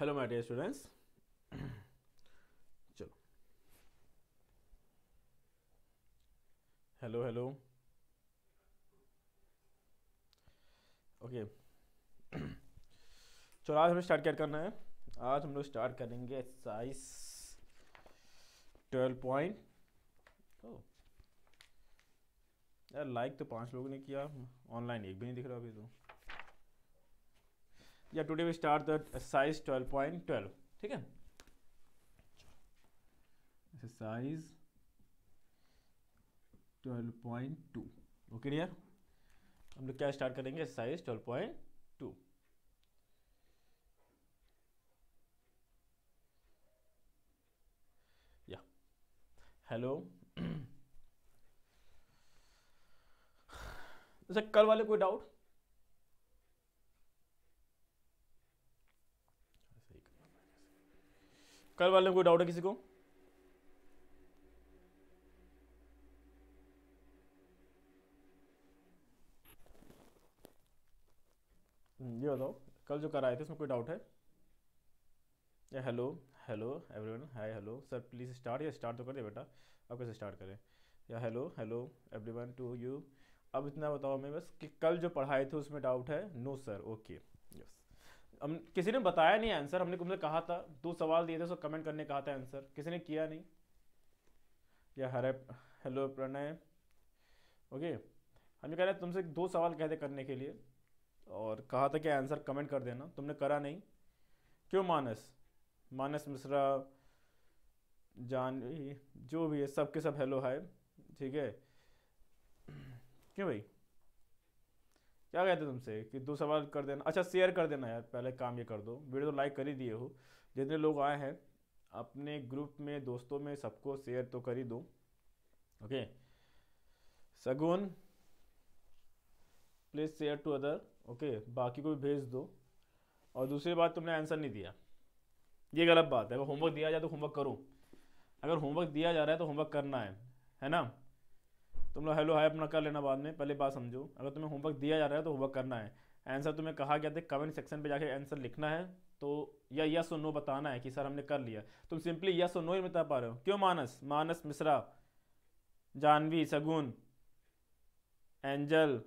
Hello my dear students चलो hello hello okay चलो आज हमें स्टार्ट क्या करना है आज हम लोग स्टार्ट करेंगे एक्सरसाइज ट्वेल्व पॉइंट यार लाइक तो पांच लोगों ने किया ऑनलाइन एक भी नहीं दिख रहा अभी तो या today we start the size 12.12 ठीक है एक्सरसाइज 12.2 ओके डियर हम लोग क्या स्टार्ट करेंगे एक्सरसाइज 12.2 या हेलो सर कल वाले कोई डाउट कल वाले में कोई डाउट है किसी को हम्म, ये बताओ कल जो कराए थे उसमें कोई डाउट है या hello hello everyone hi hello sir please start या स्टार्ट तो कर दे बेटा अब कैसे स्टार्ट करें या hello hello everyone to you अब इतना बताओ हमें बस कि कल जो पढ़ाए थे उसमें डाउट है नो सर ओके हम किसी ने बताया नहीं आंसर हमने तुमसे कहा था दो सवाल दिए थे उसको कमेंट करने कहा था आंसर किसी ने किया नहीं या हरे हेलो प्रणय ओके हम ये कह रहे तुमसे दो सवाल कहते करने के लिए और कहा था कि आंसर कमेंट कर देना तुमने करा नहीं क्यों मानस मानस मिश्रा जानवी जो भी है सब के सब हेलो हाय ठीक है क्यों भाई क्या कहते तुमसे कि दो सवाल कर देना अच्छा शेयर कर देना यार पहले काम ये कर दो वीडियो तो लाइक कर ही दिए हो जितने लोग आए हैं अपने ग्रुप में दोस्तों में सबको शेयर तो कर ही दो okay Sagun please share to other okay बाकी को भी भेज दो और दूसरी बात तुमने आंसर नहीं दिया ये गलत बात है अगर होमवर्क दिया जाए तो होमवर्क करो अगर होमवर्क दिया जा रहा है तो होमवर्क करना है है ना तुम लोग हेलो हाय अपना कर लेना बाद में पहले बात समझो अगर तुम्हें होमवर्क दिया जा रहा है तो होमवर्क करना है आंसर तुम्हें कहा गया था कमेंट सेक्शन पे जाके आंसर लिखना है तो या यस और नो बताना है कि सर हमने कर लिया तुम सिंपली यस और नो ही बता पा रहे हो क्यों मानस मानस मिश्रा जानवी सगुन एंजल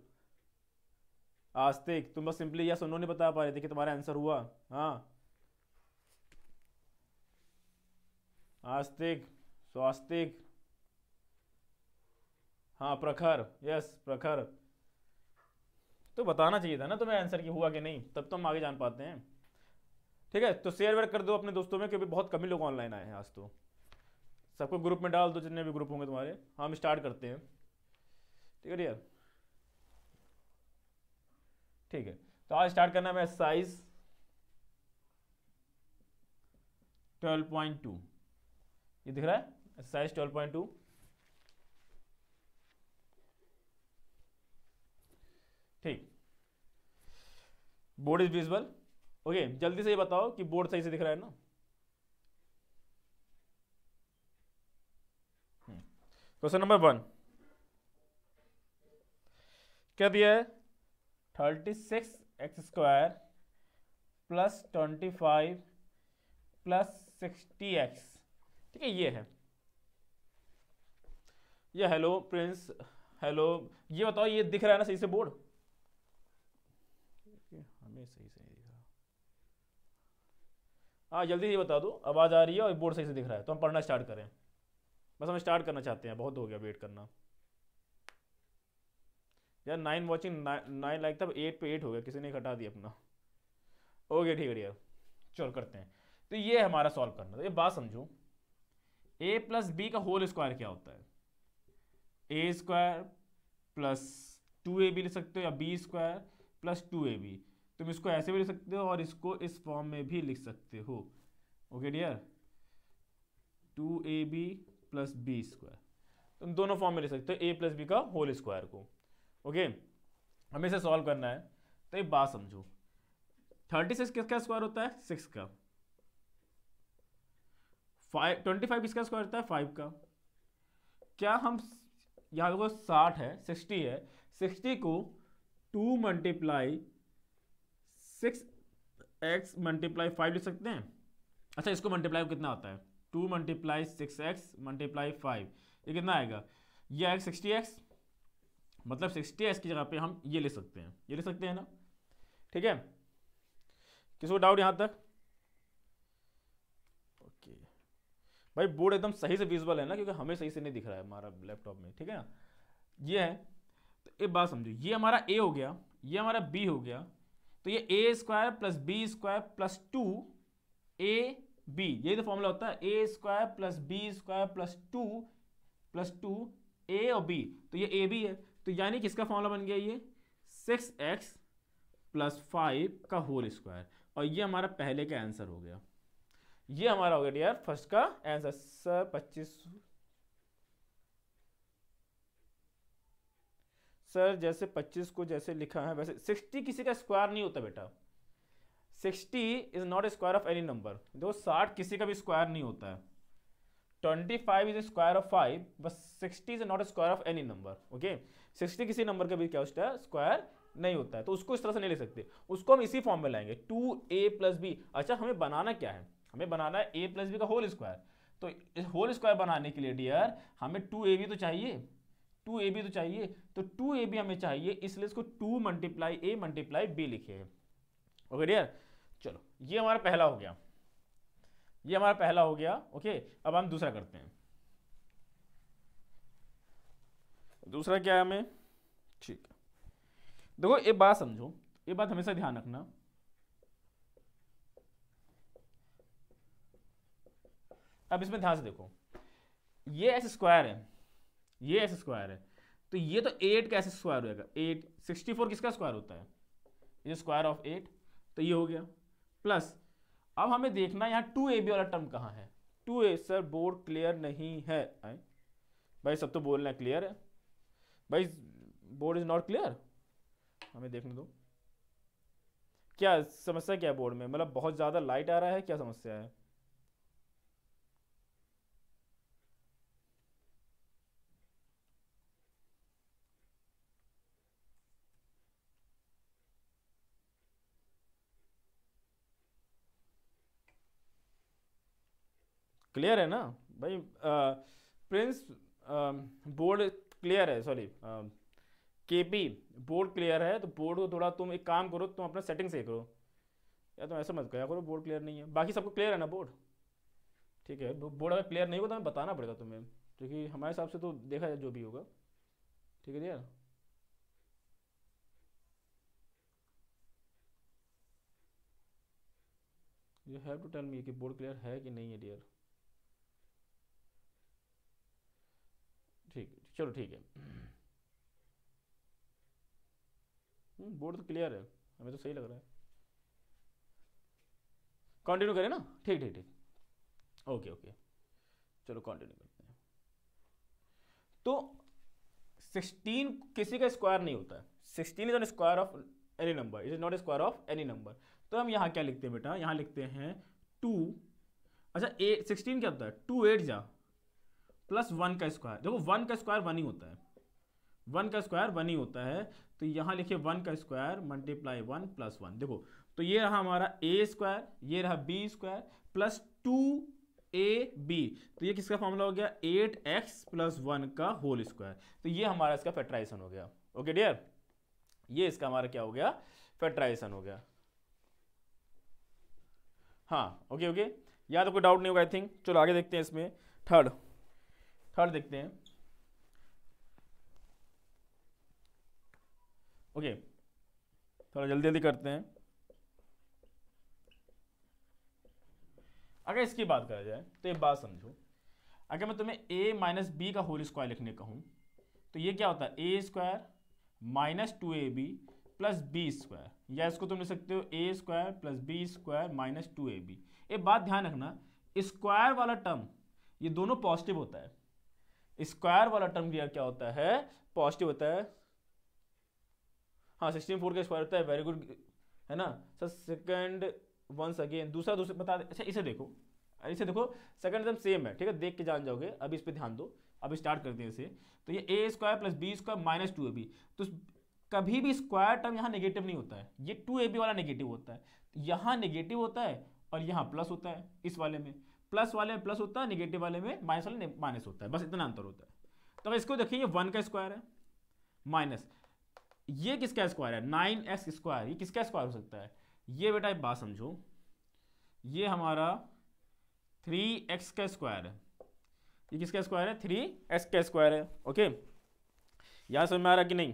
आस्तिक तुम बस सिंपली यस और नो नहीं बता पा रहे थे कि तुम्हारा आंसर हुआ हाँ आस्तिक स्वास्तिक हाँ प्रखर यस प्रखर तो बताना चाहिए था ना तुम्हें आंसर की हुआ कि नहीं तब तो हम आगे जान पाते हैं ठीक है तो शेयर वेयर कर दो अपने दोस्तों में क्योंकि बहुत कम ही लोग ऑनलाइन आए हैं आज तो सबको ग्रुप में डाल दो जितने भी ग्रुप होंगे तुम्हारे हाँ, हम स्टार्ट करते हैं ठीक है यार ठीक है तो आज स्टार्ट करना है एक्सरसाइज ट्वेल्व पॉइंट टू ये दिख रहा है exercise twelve point two board is visible okay जल्दी से ये बताओ कि बोर्ड सही से दिख रहा है ना क्वेश्चन नंबर वन क्या दिया है thirty six x square plus twenty five plus sixty x ठीक है ये है ये हेलो प्रिंस हेलो ये बताओ ये दिख रहा है ना सही से बोर्ड में सही से नहीं दिख रहा हाँ जल्दी ये बता दो आवाज़ आ रही है और बोर्ड सही से दिख रहा है तो हम पढ़ना स्टार्ट करें बस हम स्टार्ट करना चाहते हैं बहुत हो गया वेट करना यार नाइन वॉचिंग नाइन लाइक था एट पे एट हो गया किसी ने घटा दिया अपना ओके ठीक है यार चल करते हैं तो ये हमारा सॉल्व करना तो ये बात समझो ए प्लस बी का होल स्क्वायर क्या होता है a square plus two a b लिख सकते हो या b square plus two a b तुम इसको ऐसे भी लिख सकते हो और इसको इस फॉर्म में भी लिख सकते हो okay dear two a b plus b square तुम दोनों फॉर्म में लिख सकते हो ए प्लस बी का होल स्क्वायर को ओके हमें इसे सॉल्व करना है तो एक बात समझो थर्टी सिक्स किसका स्क्वायर होता है सिक्स का फाइव ट्वेंटी फाइव किसका स्क्वायर होता है फाइव का क्या हम यहाँ देखो साठ है सिक्सटी है सिक्सटी को two multiply six x multiply five लिख सकते हैं अच्छा इसको मल्टीप्लाई कितना आता है two multiply six x multiply five ये कितना आएगा ये आएगा सिक्सटी एक्स मतलब सिक्सटी एक्स की जगह पे हम ये ले सकते हैं ये ले सकते हैं ना ठीक है किसको डाउट यहाँ तक ओके भाई बोर्ड एकदम सही से विजुअल है ना क्योंकि हमें सही से नहीं दिख रहा है हमारा लैपटॉप में ठीक है ना ये है तो एक बात समझो ये हमारा ए हो गया ये हमारा बी हो गया तो ये a square plus b square plus two a b यही तो फॉर्मूला होता है a square plus b square plus two plus two a और बी तो ये ए बी है तो यानी किसका फॉर्मूला बन गया ये सिक्स एक्स प्लस फाइव का होल स्क्वायर और ये हमारा पहले का आंसर हो गया ये हमारा हो गया डियर फर्स्ट का आंसर सर पच्चीस सर जैसे 25 को जैसे लिखा है वैसे 60 किसी का स्क्वायर नहीं होता बेटा 60 is not square of any number देखो 60 किसी का भी स्क्वायर नहीं होता है 25 इज स्क्वायर ऑफ फाइव बस 60 is not square of any number okay 60 किसी नंबर का भी क्या होता है स्क्वायर नहीं होता है तो उसको इस तरह से नहीं ले सकते उसको हम इसी फॉर्म में लाएंगे टू ए प्लस बी अच्छा हमें बनाना क्या है हमें बनाना है ए प्लस बी का होल स्क्वायर तो होल स्क्वायर बनाने के लिए डियर हमें टू ए बी तो चाहिए टू ए बी तो चाहिए तो टू ए बी हमें चाहिए इसलिए इसको two multiply a multiply b लिखे है ओके डियर चलो ये हमारा पहला हो गया ये हमारा पहला हो गया ओके अब हम दूसरा करते हैं दूसरा क्या है हमें ठीक देखो एक बात समझो ये बात हमेशा ध्यान रखना अब इसमें ध्यान से देखो ये एस स्क्वायर है ये एस स्क्वायर है तो ये तो एट का एस स्क्वायर होगा एट सिक्सटी फोर किसका स्क्वायर होता है ये स्क्वायर ऑफ एट तो ये हो गया प्लस अब हमें देखना यहाँ टू ए बी वाला टर्म कहाँ है two a sir board clear नहीं है आए? भाई सब तो बोल रहे हैं क्लियर है भाई बोर्ड इज नॉट क्लियर हमें देखने दो क्या समस्या क्या है बोर्ड में मतलब बहुत ज़्यादा लाइट आ रहा है क्या समस्या है क्लियर है ना भाई प्रिंस बोर्ड क्लियर है sorry K P board clear है तो बोर्ड को थोड़ा तुम एक काम करो तुम अपना सेटिंग से करो या तुम ऐसा मत क्या करो बोर्ड क्लियर नहीं है बाकी सबको क्लियर है ना बोर्ड ठीक है बोर्ड अगर क्लियर नहीं होगा तो हमें बताना पड़ेगा तुम्हें क्योंकि हमारे हिसाब से तो देखा जाए जो भी होगा ठीक है यार you have to tell me कि बोर्ड क्लियर है कि नहीं है डियर चलो ठीक है हम्म, बोर्ड तो क्लियर है हमें तो सही लग रहा है कंटिन्यू करें ना ठीक ठीक ठीक ओके ओके चलो कंटिन्यू करते हैं तो सिक्सटीन किसी का स्क्वायर नहीं होता है sixteen is on square of any number it is not square of any number तो हम यहाँ क्या लिखते हैं बेटा यहाँ लिखते हैं टू अच्छा एट सिक्सटीन क्या होता है टू एट जा प्लस वन का स्क्वायर देखो वन का स्क्वायर वन ही होता है वन का स्क्वायर वन ही होता है तो यहाँ लिखिए वन का square multiply one plus one देखो तो ये रहा हमारा ए स्क्वायर ये रहा b square plus two a b तो ये किसका फॉर्मूला हो गया एट एक्स प्लस वन का होल स्क्वायर तो ये हमारा इसका फैक्टराइजेशन हो गया ओके डियर ये इसका हमारा क्या हो गया फैक्टराइजेशन हो गया हाँ ओके ओके याद तो कोई डाउट नहीं होगा आई थिंक चलो आगे देखते हैं इसमें थर्ड थर्ड देखते हैं ओके okay, थोड़ा जल्दी जल्दी करते हैं अगर इसकी बात करा जाए तो एक बात समझो अगर मैं तुम्हें ए माइनस बी का होल स्क्वायर लिखने कहूँ तो ये क्या होता है a square minus two a b plus b square या इसको तुम लिख सकते हो a square plus b square minus two a b एक बात ध्यान रखना स्क्वायर वाला टर्म ये दोनों पॉजिटिव होता है स्क्वायर वाला टर्म लिया क्या होता है पॉजिटिव होता है हाँ सिक्सटीन फोर का स्क्वायर होता है वेरी गुड है ना सर सेकेंड वंस अगेन दूसरा दूसरा बता अच्छा इसे देखो इसे देखो सेकंड एकदम सेम है ठीक है देख के जान जाओगे अभी इस पर ध्यान दो अब स्टार्ट करते हैं इसे तो ये a square plus b square minus two a b तो कभी भी स्क्वायर टर्म यहाँ नेगेटिव नहीं होता है ये टू ए बी वाला नेगेटिव होता है यहाँ नेगेटिव होता है और यहाँ प्लस होता है इस वाले में प्लस वाले में प्लस होता है निगेटिव वाले में माइनस वाले माइनस होता है बस इतना अंतर होता है तो इसको देखिए ये वन का स्क्वायर है माइनस ये किसका स्क्वायर है नाइन एक्स स्क्वायर ये किसका स्क्वायर हो सकता है ये बेटा एक बात समझो ये हमारा थ्री एक्स का स्क्वायर है ये किसका स्क्वायर है थ्री एक्स का स्क्वायर है ओके यहाँ समझ में आ रहा कि नहीं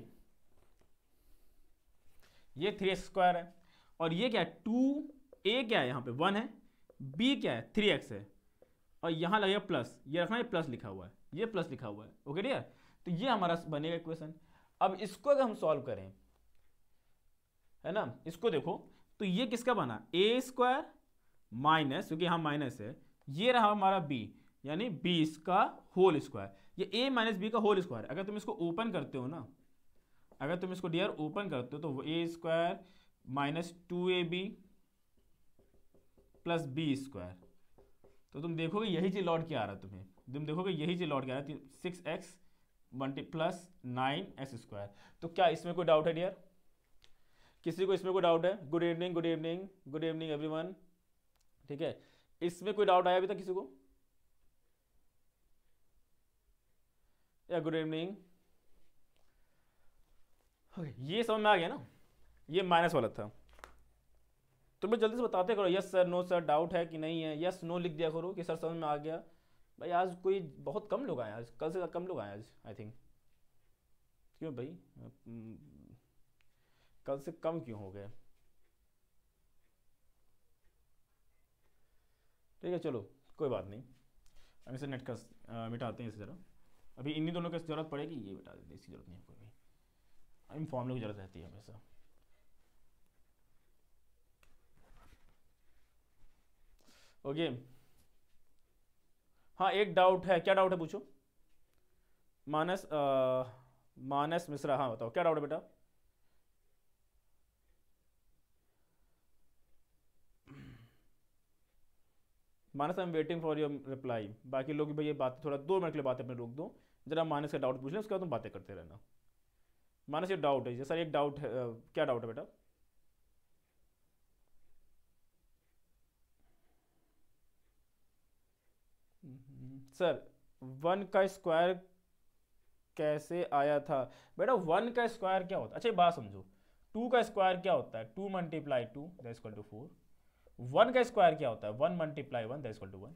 ये थ्री एक्स स्क्वायर है और ये क्या है टू ए क्या है यहाँ पे वन है बी क्या है थ्री एक्स है और यहाँ लगेगा प्लस ये रखना ये प्लस लिखा हुआ है ये प्लस लिखा हुआ है ओके ठीक है तो ये हमारा बनेगा इक्वेशन अब इसको अगर हम सॉल्व करें है ना इसको देखो तो ये किसका बना ए स्क्वायर माइनस क्योंकि यहाँ माइनस है ये रहा हमारा बी यानी बी इसका होल स्क्वायर ये ए माइनस बी का होल स्क्वायर अगर तुम इसको ओपन करते हो ना अगर तुम इसको डियर ओपन करते हो तो a square minus two a b plus b square तो तुम देखोगे यही चीज़ लौट के आ रहा है तुम्हें तुम देखोगे यही चीज़ लौट के आ रहा है six x multi plus nine x square तो क्या इसमें कोई डाउट है डियर किसी को इसमें कोई डाउट है good evening good evening good evening every ठीक है इसमें कोई डाउट आया अभी तक किसी को या गुड इवनिंग ये समझ में आ गया ना ये माइनस वाला था तो मैं जल्दी से बताते करो yes sir no sir doubt है कि नहीं है यस नो लिख दिया करो कि सर समझ में आ गया भाई आज कोई बहुत कम लोग आए आज कल से कम लोग आए आज आई थिंक क्यों भाई हम्म, कल से कम क्यों हो गए ठीक है चलो कोई बात नहीं अब इसे नेट का मिटाते हैं इसी तरह अभी इन्हीं दोनों की जरूरत पड़ेगी ये मिटा देते इसकी जरूरत नहीं है कोई भी इन फॉर्म लोग जरूरत रहती है हमेशा ओके हाँ एक डाउट है क्या डाउट है पूछो मानस आ, मानस मिश्रा हाँ बताओ क्या डाउट है बेटा Manas I am waiting for your reply बाकी लोग भाई ये बात थोड़ा दो मिनट के लिए बात अपने रोक दो जरा मानस का डाउट पूछ लें उसके बाद तुम बातें करते रहना मानस ये डाउट है सर एक डाउट है क्या डाउट है बेटा सर वन का स्क्वायर कैसे आया था बेटा वन का स्क्वायर क्या होता है अच्छा बात समझो टू का स्क्वायर क्या होता है two multiply two equal to four one का स्क्वायर क्या होता है one multiply one equal to one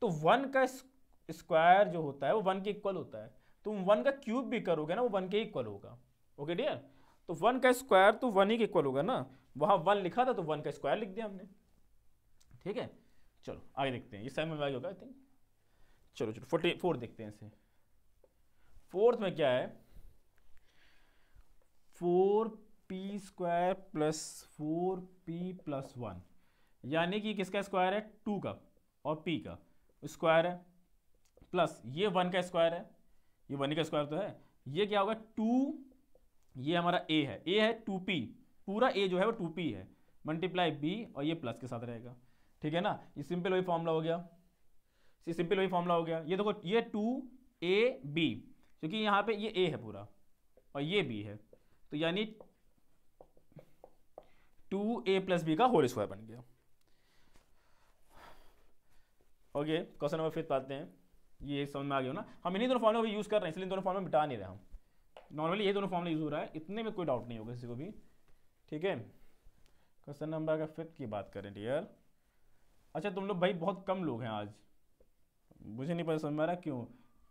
तो वन का स्क्वायर जो होता है वो वन के इक्वल होता है तुम वन का क्यूब भी करोगे ना वो वन के इक्वल होगा ओके डियर तो वन का स्क्वायर तो वन ही के इक्वल होगा ना वहाँ वन लिखा था तो वन का स्क्वायर लिख दिया हमने ठीक है चलो आगे देखते हैं ये समझ में होगा आई थिंक चलो चलो फोर्टी फोर्थ देखते हैं इसे फोर्थ में क्या है four p square plus four p plus one यानी कि किसका स्क्वायर है टू का और पी का स्क्वायर है प्लस ये वन का स्क्वायर है ये वन का स्क्वायर तो है ये क्या होगा टू ये हमारा ए है ए है टू पी पूरा ए जो है वो टू पी है मल्टीप्लाई बी और ये प्लस के साथ रहेगा ठीक है ना ये सिंपल वही फॉर्मूला हो गया सिंपल वही फॉर्मूला हो गया ये देखो ये टू ए बी क्योंकि यहाँ पे ये ए है पूरा और ये बी है तो यानी टू ए प्लस बी का होल स्क्वायर बन गया ओके क्वेश्चन नंबर फिफ्थ पाते हैं ये समझ में आ गया ना हम इन्हीं दोनों फॉर्मूला भी यूज़ कर रहे हैं इसलिए दोनों फॉर्मूला मिटा नहीं रहे हम नॉर्मली ये दोनों फॉर्मला यूज़ हो रहा है इतने में कोई डाउट नहीं होगा किसी को भी ठीक है क्वेश्चन नंबर अगर फिफ्थ की बात करें डियर अच्छा तुम लोग भाई बहुत कम लोग हैं आज मुझे नहीं पता समझ में आ रहा क्यों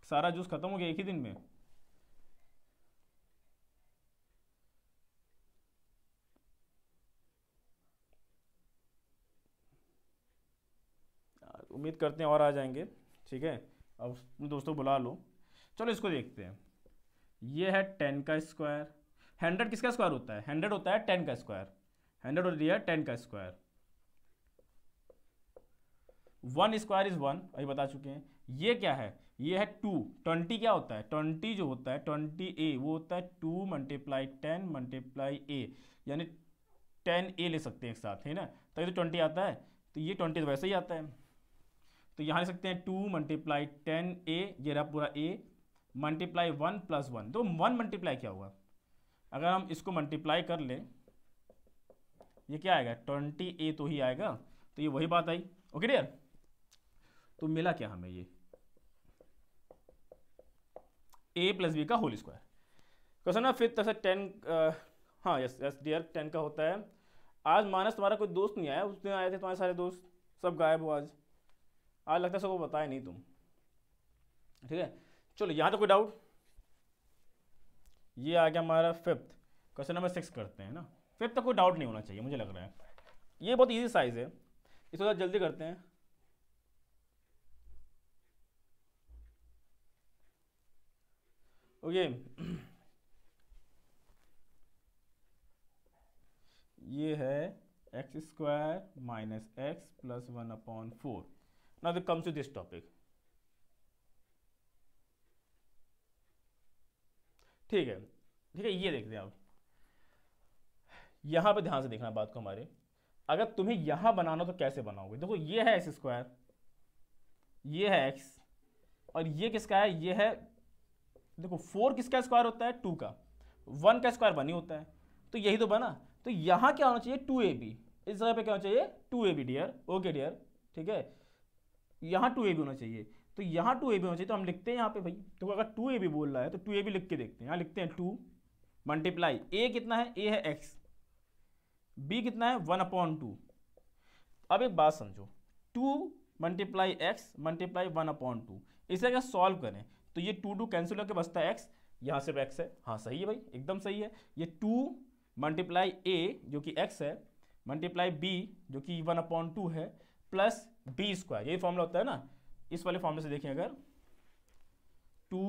सारा जूस खत्म हो गया एक ही दिन में उम्मीद करते हैं और आ जाएंगे ठीक है अब दोस्तों बुला लो चलो इसको देखते हैं ये है टेन का स्क्वायर हंड्रेड किसका स्क्वायर होता है हंड्रेड होता है टेन का स्क्वायर हंड्रेड होती है टेन का square one square is one अभी बता चुके हैं ये क्या है ये है टू ट्वेंटी क्या होता है ट्वेंटी जो होता है ट्वेंटी ए वो होता है two multiply ten multiply a यानी टेन ए ले सकते हैं एक साथ है ना तो ये तो ट्वेंटी आता है तो ये ट्वेंटी तो वैसे ही आता है तो यहाँ ले सकते हैं टू मल्टीप्लाई टेन ए ये रहा पूरा a multiply one plus one तो वन मल्टीप्लाई क्या हुआ अगर हम इसको मल्टीप्लाई कर ले ये क्या आएगा ट्वेंटी ए तो ही आएगा तो ये वही बात आई ओके डियर तो मिला क्या हमें ये ए प्लस बी का होल स्क्वायर क्वेश्चन ना फिर तक टेन हाँ यस यस डियर टेन का होता है आज मानस तुम्हारा कोई दोस्त नहीं आया उस दिन आए थे तुम्हारे सारे दोस्त सब गायब हो आज आज लगता है सबको बताया नहीं तुम ठीक है चलो यहाँ तो कोई डाउट ये आ गया हमारा फिफ्थ क्वेश्चन नंबर सिक्स करते हैं ना फिफ्थ तक कोई डाउट नहीं होना चाहिए मुझे लग रहा है ये बहुत ईजी साइज़ है इसको जल्दी करते हैं ओके ये है x square minus x plus one upon four now the comes to this topic ठीक है ठीक है ये देखते हैं आप यहां पे ध्यान से देखना बात को हमारे अगर तुम्हें यहां बनाना तो कैसे बनाओगे देखो ये है एक्स स्क्वायर ये है एक्स और ये किसका है ये है देखो फोर किसका स्क्वायर होता है टू का वन का स्क्वायर वन ही होता है तो यही तो बना तो यहाँ क्या होना चाहिए टू ए बी इस जगह पे क्या होना चाहिए two a b dear okay dear ठीक है यहाँ टू ए बी होना चाहिए तो यहाँ टू ए बी होना चाहिए तो हम लिखते हैं यहाँ पे भाई तो अगर टू ए बी बोल रहा है तो टू ए बी लिख के देखते हैं यहाँ लिखते हैं टू मल्टीप्लाई ए कितना है ए है एक्स बी कितना है वन अपॉन टू अब एक बात समझो two multiply x multiply one upon two इसे अगर सॉल्व करें तो ये टू टू कैंसिल होकर बचता है एक्स यहाँ सिर्फ एक्स है हाँ सही है भाई एकदम सही है ये टू मल्टीप्लाई ए जो कि एक्स है मल्टीप्लाई बी जो कि वन अपॉन टू है प्लस बी स्क्वायर यही फॉर्मूला होता है ना इस वाले फॉर्मूले से देखें अगर two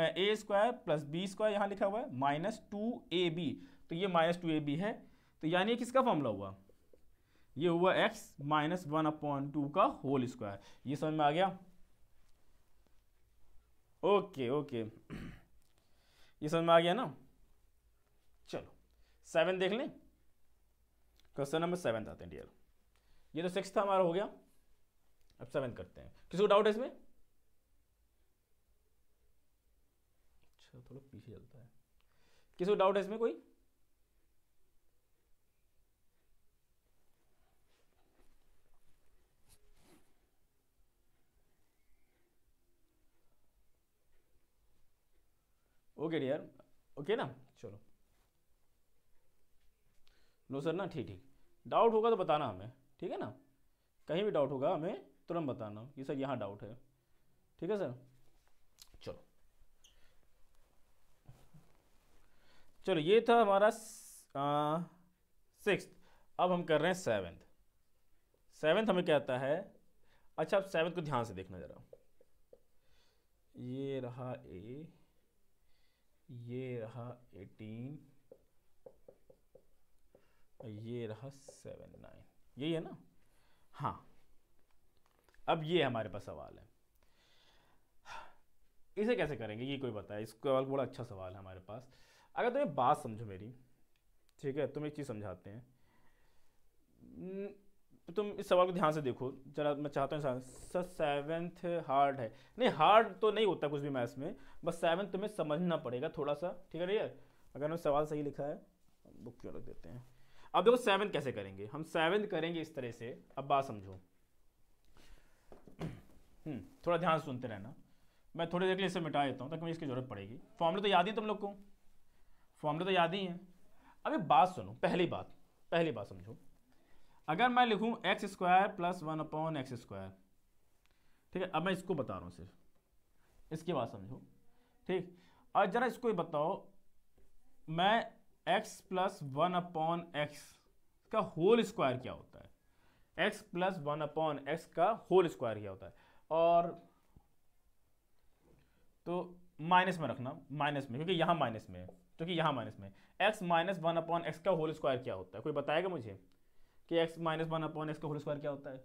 a square plus b square यहाँ लिखा हुआ है माइनस टू ए बी तो ये माइनस टू ए बी है तो यानी किसका फॉर्मूला हुआ ये हुआ x minus one upon two का होल स्क्वायर ये समझ में आ गया ओके ओके ये समझ में आ गया ना चलो सेवन देख लें क्वेश्चन नंबर सेवन आते हैं डियर ये तो सिक्स था हमारा हो गया अब सेवन करते हैं किसी को डाउट है इसमें अच्छा थोड़ा पीछे चलता है किसी को डाउट है इसमें कोई ओके डियर ओके ना चलो नो सर ना ठीक ठीक डाउट होगा तो बताना हमें ठीक है ना कहीं भी डाउट होगा हमें तुरंत बताना कि सर यहाँ डाउट है ठीक है सर चलो चलो ये था हमारा सिक्स अब हम कर रहे हैं सेवन्थ सेवन्थ हमें क्या आता है अच्छा अब सेवेंथ को ध्यान से देखना ज़रा ये रहा ए ये रहा एटीन ये रहा सेवन नाइन यही है ना हाँ अब ये हमारे पास सवाल है इसे कैसे करेंगे ये कोई बताए इसको सवाल बड़ा अच्छा सवाल है हमारे पास अगर तुम्हें बात समझो मेरी ठीक है तुम एक चीज़ समझाते हैं तो तुम इस सवाल को ध्यान से देखो जरा मैं चाहता हूँ सर सेवेंथ हार्ड है नहीं हार्ड तो नहीं होता कुछ भी मैथ्स में बस सेवन्थ तुम्हें समझना पड़ेगा थोड़ा सा ठीक है भैया अगर हमें सवाल सही लिखा है बुक क्यों रख देते हैं अब देखो सेवन्थ कैसे करेंगे हम सेवन्थ करेंगे इस तरह से अब बात समझो हम्म, थोड़ा ध्यान सुनते रहना मैं थोड़ी देर के लिए इसे मिटा देता हूँ ताकि मुझे इसकी जरूरत पड़ेगी फॉर्मूले तो याद ही तुम लोग को फॉर्मूले तो याद ही हैं अभी बात सुनो पहली बात पहली बात समझो अगर मैं लिखूँ x square plus one upon x square ठीक है अब मैं इसको बता रहा हूँ सिर्फ इसके बाद समझो ठीक और ज़रा इसको ये बताओ मैं x plus one upon x का होल स्क्वायर क्या होता है x plus one upon x का होल स्क्वायर क्या होता है और तो माइनस में रखना माइनस में क्योंकि यहाँ माइनस में है क्योंकि यहाँ माइनस में x minus one upon x का होल स्क्वायर क्या होता है कोई बताएगा मुझे कि x minus one upon x का होल स्क्वायर क्या होता है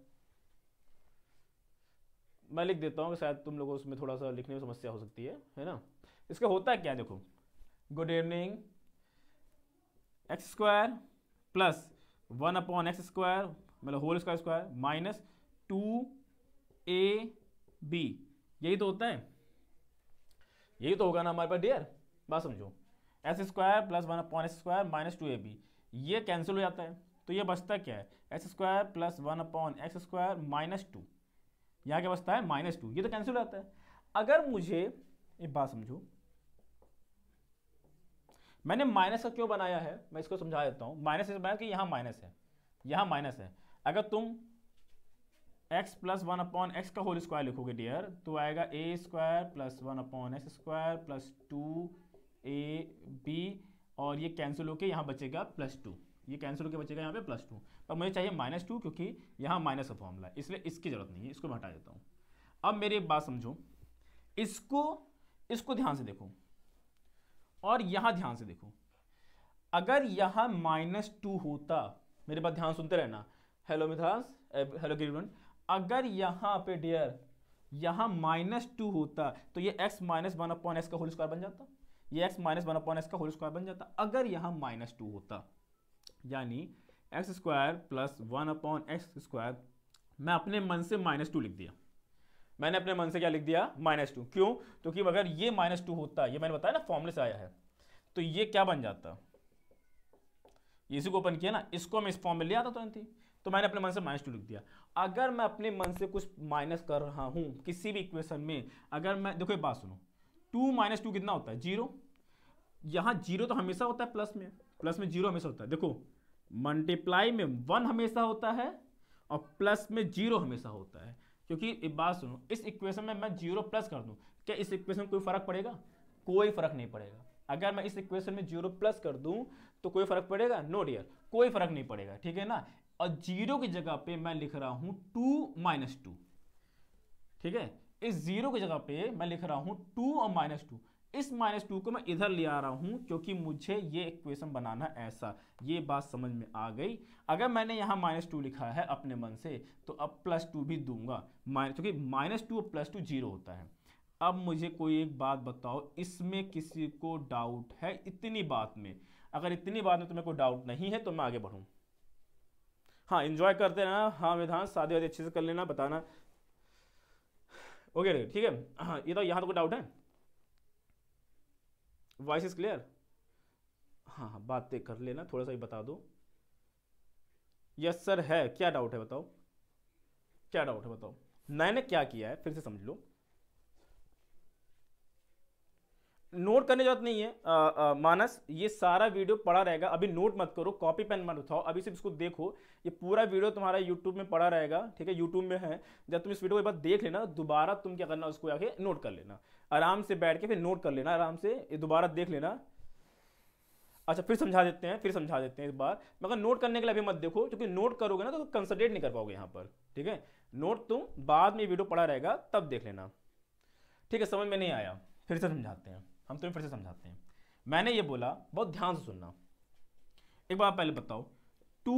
मैं लिख देता हूँ कि शायद तुम लोगों उसमें थोड़ा सा लिखने में समस्या हो सकती है है ना इसका होता है क्या देखो good evening x square plus one upon x square मतलब whole square square minus two a b यही तो होता है यही तो होगा ना हमारे पास डियर बात समझो x square plus one upon x square minus two a b ये कैंसिल हो जाता है तो ये बचता क्या है x square plus one upon x square minus two यहाँ क्या बचता है माइनस टू ये तो कैंसिल हो जाता है अगर मुझे एक बात समझो मैंने माइनस का क्यों बनाया है मैं इसको समझा देता हूँ माइनस इस बनाया कि यहाँ माइनस है यहाँ माइनस है अगर तुम x plus one upon x का होल स्क्वायर लिखोगे डियर तो आएगा a square plus one upon x square plus two a b और ये कैंसिल होके यहाँ बचेगा प्लस टू ये कैंसिल होकर बचेगा यहाँ पे प्लस टू पर मुझे चाहिए माइनस टू क्योंकि यहाँ माइनस का फॉर्मूला है इसलिए इसकी ज़रूरत नहीं है इसको हटा देता हूँ अब मेरी एक बात समझो इसको इसको ध्यान से देखो और यहाँ ध्यान से देखो अगर यहाँ माइनस टू होता मेरे पास ध्यान सुनते रहना हेलो मिथास हेलो गिरिवन अगर यहाँ पे डियर यहाँ माइनस टू होता तो ये x minus one upon x का होल स्क्वायर बन जाता ये x minus one upon x का होल स्क्वायर बन जाता अगर यहाँ माइनस टू होता यानी x square plus one upon x square मैं अपने मन से माइनस टू लिख दिया मैंने अपने मन से क्या लिख दिया माइनस टू क्यों तो अगर ये माइनस टू होता ये मैंने बताया ना फॉर्मले से आया है तो ये क्या बन जाता इसी को ओपन किया ना इसको मैं इस फॉर्म में ले आता तुरंत तो ही तो मैंने अपने मन से माइनस टू लिख दिया अगर मैं अपने मन से कुछ माइनस कर रहा हूँ किसी भी इक्वेशन में अगर मैं देखो एक बात सुनो टू माइनस टू कितना होता है जीरो यहाँ जीरो तो हमेशा होता है प्लस में प्लस में जीरो हमेशा होता है देखो मल्टीप्लाई में वन हमेशा होता है और प्लस में जीरो हमेशा होता है क्योंकि एक बात सुनो इस इक्वेशन में मैं जीरो प्लस कर दूं क्या इस इक्वेशन में कोई फर्क पड़ेगा कोई फर्क नहीं पड़ेगा अगर मैं इस इक्वेशन में जीरो प्लस कर दूं तो कोई फर्क पड़ेगा नो डियर कोई फर्क नहीं पड़ेगा ठीक है ना और जीरो की जगह पे मैं लिख रहा हूं टू माइनस टू ठीक है इस जीरो की जगह पे मैं लिख रहा हूं टू और माइनस टू इस माइनस टू को मैं इधर ले आ रहा हूँ क्योंकि मुझे ये इक्वेशन बनाना ऐसा ये बात समझ में आ गई अगर मैंने यहाँ माइनस टू लिखा है अपने मन से तो अब प्लस टू भी दूंगा माइनस क्योंकि माइनस टू और प्लस टू जीरो होता है अब मुझे कोई एक बात बताओ इसमें किसी को डाउट है इतनी बात में अगर इतनी बात में तुम्हें कोई डाउट नहीं है तो मैं आगे बढ़ूँ हाँ इन्जॉय करते रहना हाँ विधान शादी वादी अच्छे से कर लेना बताना ओके ठीक है हाँ ये तो यहाँ तो कोई डाउट है वॉइस इज क्लियर हाँ हाँ बातें कर लेना थोड़ा सा ही बता दो यस सर है क्या डाउट है बताओ क्या डाउट है बताओ मैंने क्या किया है फिर से समझ लो नोट करने जरूरत नहीं है आ, आ, मानस ये सारा वीडियो पड़ा रहेगा अभी नोट मत करो कॉपी पेन मत उठाओ अभी सिर्फ इसको देखो ये पूरा वीडियो तुम्हारा यूट्यूब में पड़ा रहेगा ठीक है यूट्यूब में है जब तुम इस वीडियो को एक बार देख लेना दोबारा तुम क्या करना उसको आके नोट कर लेना आराम से बैठ के फिर नोट कर लेना आराम से ये दोबारा देख लेना अच्छा फिर समझा देते हैं फिर समझा देते हैं इस बार मगर नोट करने के लिए अभी मत देखो क्योंकि नोट करोगे ना तो कंसनट्रेट नहीं कर पाओगे यहाँ पर ठीक है नोट तुम बाद में वीडियो पड़ा रहेगा तब देख लेना ठीक है समझ में नहीं आया फिर से समझाते हैं हम तुम्हें फिर से समझाते हैं मैंने ये बोला बहुत ध्यान से सुनना एक बार पहले बताओ टू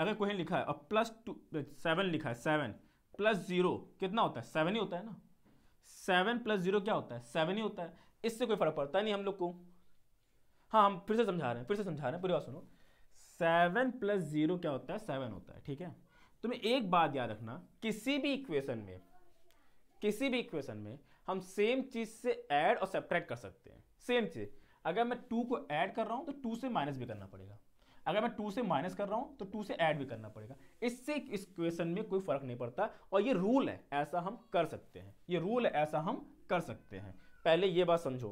अगर कोई लिखा है और प्लस टू सेवन लिखा है सेवन प्लस जीरो कितना होता है सेवन ही होता है ना सेवन प्लस जीरो क्या होता है सेवन ही होता है इससे कोई फर्क पड़ता नहीं हम लोग को हाँ हम फिर से समझा रहे हैं फिर से समझा रहे हैं पूरी बात सुनो सेवन प्लस जीरो क्या होता है सेवन होता है ठीक है तुम्हें एक बात याद रखना किसी भी इक्वेशन में किसी भी इक्वेशन में हम सेम चीज से ऐड और सेपरेट कर सकते हैं सेम चीज अगर मैं टू को ऐड कर रहा हूँ तो टू से माइनस भी करना पड़ेगा अगर मैं टू से माइनस कर रहा हूँ तो टू से ऐड भी करना पड़ेगा इससे इस क्वेश्चन में कोई फर्क नहीं पड़ता और ये रूल है ऐसा हम कर सकते हैं ये रूल है ऐसा हम कर सकते हैं पहले ये बात समझो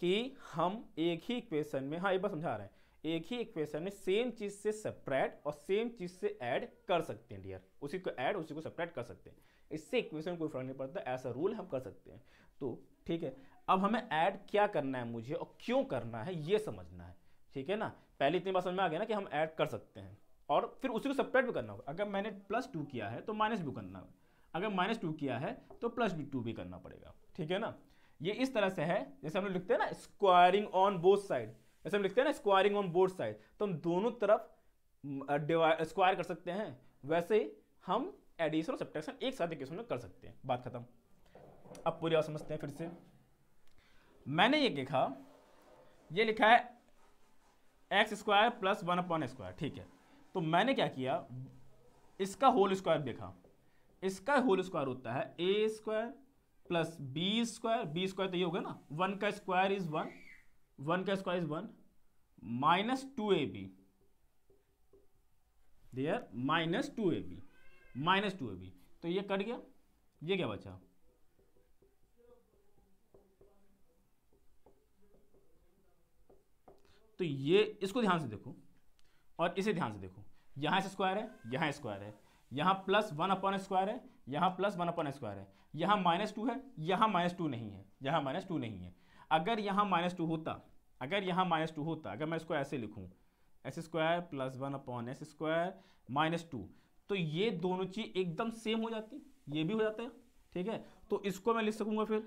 कि हम एक ही इक्वेशन में हाँ ये बात समझा रहे हैं एक ही इक्वेशन में सेम चीज से सेपरेट और सेम चीज से ऐड कर सकते हैं डियर उसी को ऐड उसी को सेपरेट कर सकते हैं इससे इक्वेशन कोई फर्क नहीं पड़ता ऐसा रूल हम कर सकते हैं तो ठीक है अब हमें ऐड क्या करना है मुझे और क्यों करना है ये समझना है ठीक है ना पहले इतनी बात समझ में आ गया ना कि हम ऐड कर सकते हैं और फिर उसी को सपरेट भी करना होगा अगर मैंने प्लस टू किया है तो माइनस भी करना होगा अगर माइनस टू किया है तो प्लस भी टू भी करना पड़ेगा ठीक है ना ये इस तरह से है जैसे हम लोग लिखते हैं ना स्क्वायरिंग ऑन बोथ साइड जैसे हम लिखते हैं ना स्क्वायरिंग ऑन बोथ साइड तो हम दोनों तरफ स्क्वायर कर सकते हैं वैसे हम एडिशन और सब्ट्रैक्शन एक साथ इक्वेशन में कर सकते हैं बात खत्म अब पूरी बात समझते हैं फिर से मैंने ये देखा ये लिखा है x square plus one upon square ठीक है तो मैंने क्या किया इसका होल स्क्वायर देखा इसका होल स्क्वायर होता है a square plus b square b square तो ये हो गया ना वन का स्क्वायर इज वन वन का square is one minus two a b there minus two a b minus two a b तो ये कट गया ये क्या बचा तो ये इसको ध्यान से देखो और इसे ध्यान से देखो यहां से स्क्वायर है यहां स्क्वायर है यहां प्लस वन अपॉन स्क्वायर है यहां प्लस वन अपॉन स्क्वायर है यहां माइनस टू है यहां माइनस टू नहीं है यहां माइनस टू नहीं है अगर यहां माइनस टू होता अगर यहां माइनस टू होता अगर मैं इसको ऐसे लिखूं x square plus one upon x square minus two तो ये दोनों चीज एकदम सेम हो जाती ये भी हो जाता है ठीक है तो इसको मैं लिख सकूंगा फिर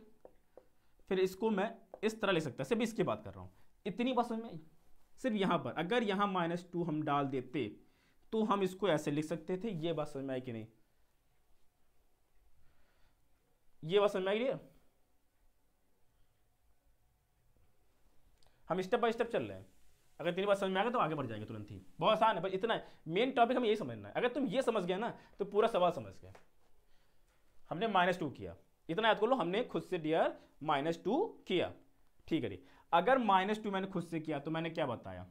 फिर इसको मैं इस तरह ले सकता सिर्फ इसकी बात कर रहा हूं इतनी बात समझ में आई सिर्फ यहां पर अगर यहां माइनस टू हम डाल देते तो हम इसको ऐसे लिख सकते थे ये बात समझ में आई कि नहीं ये बात समझ में आई हम स्टेप बाय स्टेप चल रहे हैं अगर तेरी बात समझ में आ गया तो आगे बढ़ जाएंगे तुरंत ही बहुत आसान है बस इतना है मेन टॉपिक हमें यही समझना है अगर तुम ये समझ गए ना तो पूरा सवाल समझ गए हमने माइनस टू किया इतना याद कर लो हमने खुद से डियर माइनस टू किया ठीक है अगर माइनस टू मैंने खुद से किया तो मैंने क्या बताया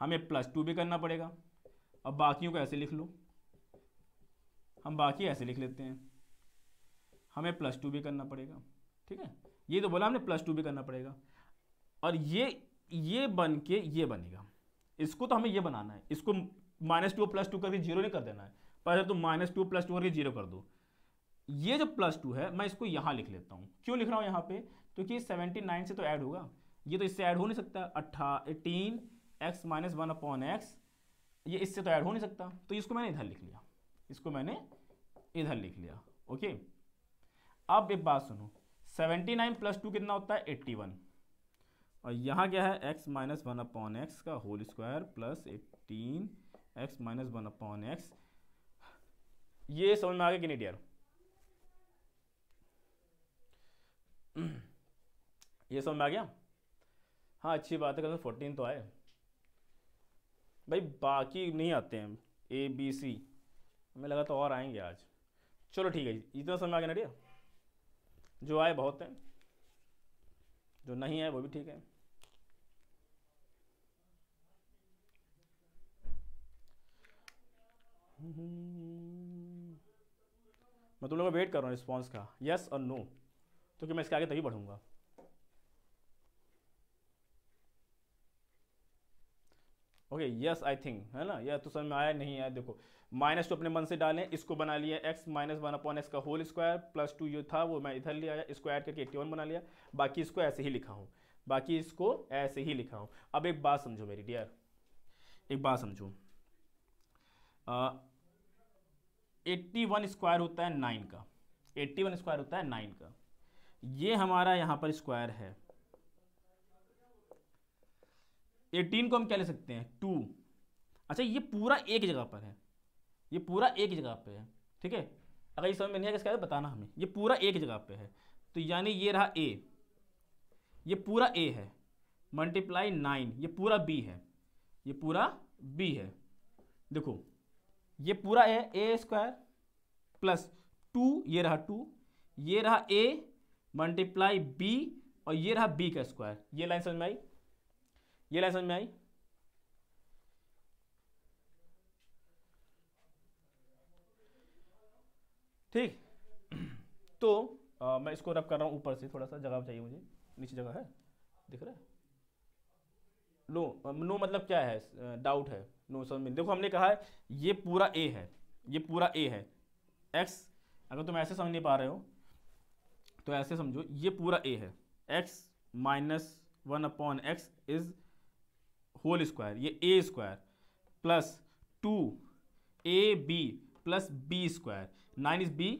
हमें प्लस टू भी करना पड़ेगा अब बाकियों को ऐसे लिख लो हम बाकी ऐसे लिख लेते हैं हमें प्लस टू भी करना पड़ेगा ठीक है ये तो बोला हमने प्लस टू भी करना पड़ेगा और ये ये बन के ये बनेगा इसको तो हमें ये बनाना है इसको माइनस टू प्लस टू करके जीरो नहीं कर देना है पहले तो माइनस टू प्लस टू करके जीरो कर दो ये जो प्लस टू है मैं इसको यहाँ लिख लेता हूँ क्यों लिख रहा हूँ यहाँ पे क्योंकि तो सेवेंटी नाइन से तो ऐड होगा ये तो इससे ऐड हो नहीं सकता अट्ठा eighteen x minus one upon x ये इससे तो ऐड हो नहीं सकता तो इसको मैंने इधर लिख लिया इसको मैंने इधर लिख लिया ओके अब एक बात सुनो सेवेंटी नाइन प्लस टू कितना होता है एट्टी वन और यहाँ क्या है x minus one upon x का whole square plus eighteen x minus one upon x ये समझ में आ गया कि नहीं डियर ये समझ में आ गया हाँ अच्छी बात है कल फोर्टीन तो आए भाई बाकी नहीं आते हैं ए बी सी हमें लगा तो और आएंगे आज चलो ठीक है इतना समझ में आ गया ना डियर जो आए बहुत हैं जो नहीं है वो भी ठीक है मैं तुम लोगों वेट कर रहा हूँ रिस्पॉन्स का यस और नो तो कि मैं इसके आगे तभी बढ़ूंगा ओके यस आई थिंक है ना या तो समझ में आया नहीं आया देखो माइनस टू अपने मन से डालें इसको बना लिया x minus one upon x का होल स्क्वायर प्लस टू जो था वो मैं इधर ले आया इसको ऐड करके एट्टी वन बना लिया बाकी इसको ऐसे ही लिखा हूँ बाकी इसको ऐसे ही लिखा हूँ अब एक बात समझो मेरी डियर एक बात समझो एट्टी वन स्क्वायर होता है नाइन का एट्टी वन स्क्वायर होता है नाइन का ये हमारा यहाँ पर स्क्वायर है एटीन को हम क्या ले सकते हैं टू अच्छा ये पूरा एक जगह पर है ये पूरा एक जगह पर है ठीक है अगर ये समझ में नहीं आया इसका बताना हमें ये पूरा एक जगह पर है तो यानी ये रहा ए ये पूरा ए है मल्टीप्लाई नाइन ये पूरा बी है ये पूरा बी है देखो ये पूरा है ए स्क्वायर प्लस टू ये रहा टू ये रहा ए मल्टीप्लाई बी और ये रहा बी का स्क्वायर ये लाइन समझ में आई ये लाइन समझ में आई ठीक तो आ, मैं इसको रब कर रहा हूँ ऊपर से थोड़ा सा जगह चाहिए मुझे नीचे जगह है दिख रहा है नो नो मतलब क्या है डाउट है नो समझ में देखो हमने कहा है ये पूरा ए है ये पूरा ए है एक्स अगर तुम ऐसे समझ नहीं पा रहे हो तो ऐसे समझो ये पूरा ए है x minus one upon x is whole square ये a square plus two a b plus b square nine is b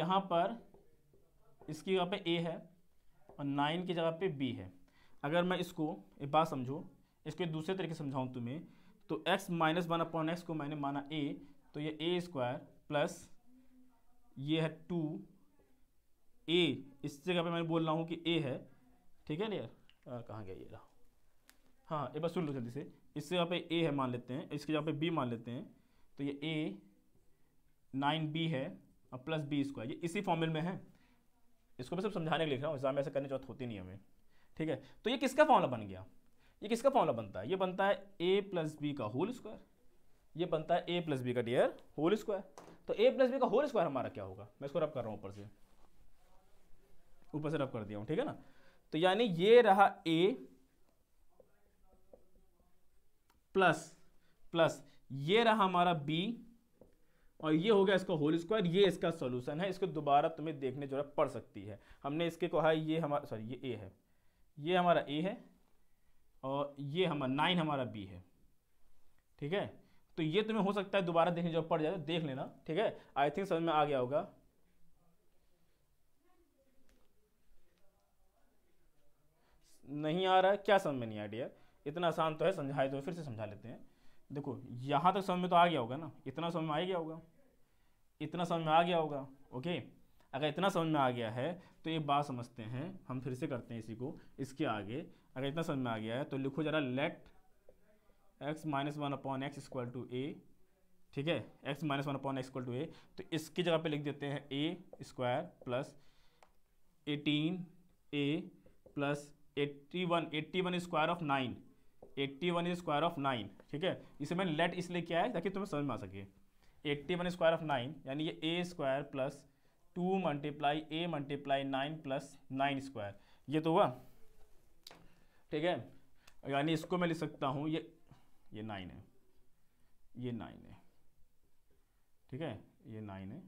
यहाँ पर इसकी जगह पे ए है और नाइन की जगह पे बी है अगर मैं इसको एक बात समझो इसको दूसरे तरीके से समझाऊँ तुम्हें तो x minus one upon x को मैंने माना a तो ये ए स्क्वायर प्लस ये है टू ए इस जगह पे मैं बोल रहा हूँ कि ए है ठीक है ना यार कहाँ गया ये रहा हाँ एक बार सुन लो जल्दी से इससे यहाँ पे ए है मान लेते हैं इसके यहाँ पे बी मान लेते हैं तो ये ए नाइन बी है और प्लस बी स्क्वायर ये इसी फॉर्मूल में है इसको मैं सब समझाने के लिख रहा हूँ एग्जाम में ऐसा करने की जरूरत होती नहीं हमें ठीक है तो ये किसका फॉर्मूला बन गया ये किसका फॉर्मूला बनता है ये बनता है ए प्लस बी का होल स्क्वायर ये बनता है ए प्लस बी का डियर होल स्क्वायर तो ए प्लस बी का होल स्क्वायर हमारा क्या होगा मैं इसको रब कर रहा हूँ ऊपर से ऊपर से रब कर दिया हूँ ठीक है ना तो यानी ये रहा ए प्लस प्लस ये रहा हमारा बी और ये हो गया इसका होल स्क्वायर ये इसका सोल्यूशन है इसको दोबारा तुम्हें देखने जरूरत पड़ सकती है हमने इसके कहा ये हमारा सॉरी ये ए है ये हमारा ए है और ये हमारा नाइन हमारा बी है ठीक है तो ये तुम्हें हो सकता है दोबारा देखने जब पड़ जाए तो देख लेना ठीक है आई थिंक समझ में आ गया होगा नहीं आ रहा है क्या समझ में नहीं आइडिया इतना आसान तो है समझाए तो फिर से समझा लेते हैं देखो यहाँ तक समझ में तो आ गया होगा ना इतना समझ में आ गया होगा इतना समझ में आ गया होगा ओके अगर इतना समझ में आ गया है तो ये बात समझते हैं हम फिर से करते हैं इसी को इसके आगे अगर इतना समझ में आ गया है तो लिखो ज़रा let x minus one upon x equal to a ठीक है x minus one upon x equal to a तो इसकी जगह पे लिख देते हैं a square plus eighteen a plus eighty one eighty one square of nine eighty one square of nine ठीक है इसे मैंने लेट इसलिए किया है ताकि तुम्हें समझ में आ सके eighty one square of nine यानी ये a square plus two multiply a multiply nine plus nine square ये तो हुआ ठीक है यानी इसको मैं लिख सकता हूँ ये ये नाइन है ये नाइन है ठीक है ये नाइन है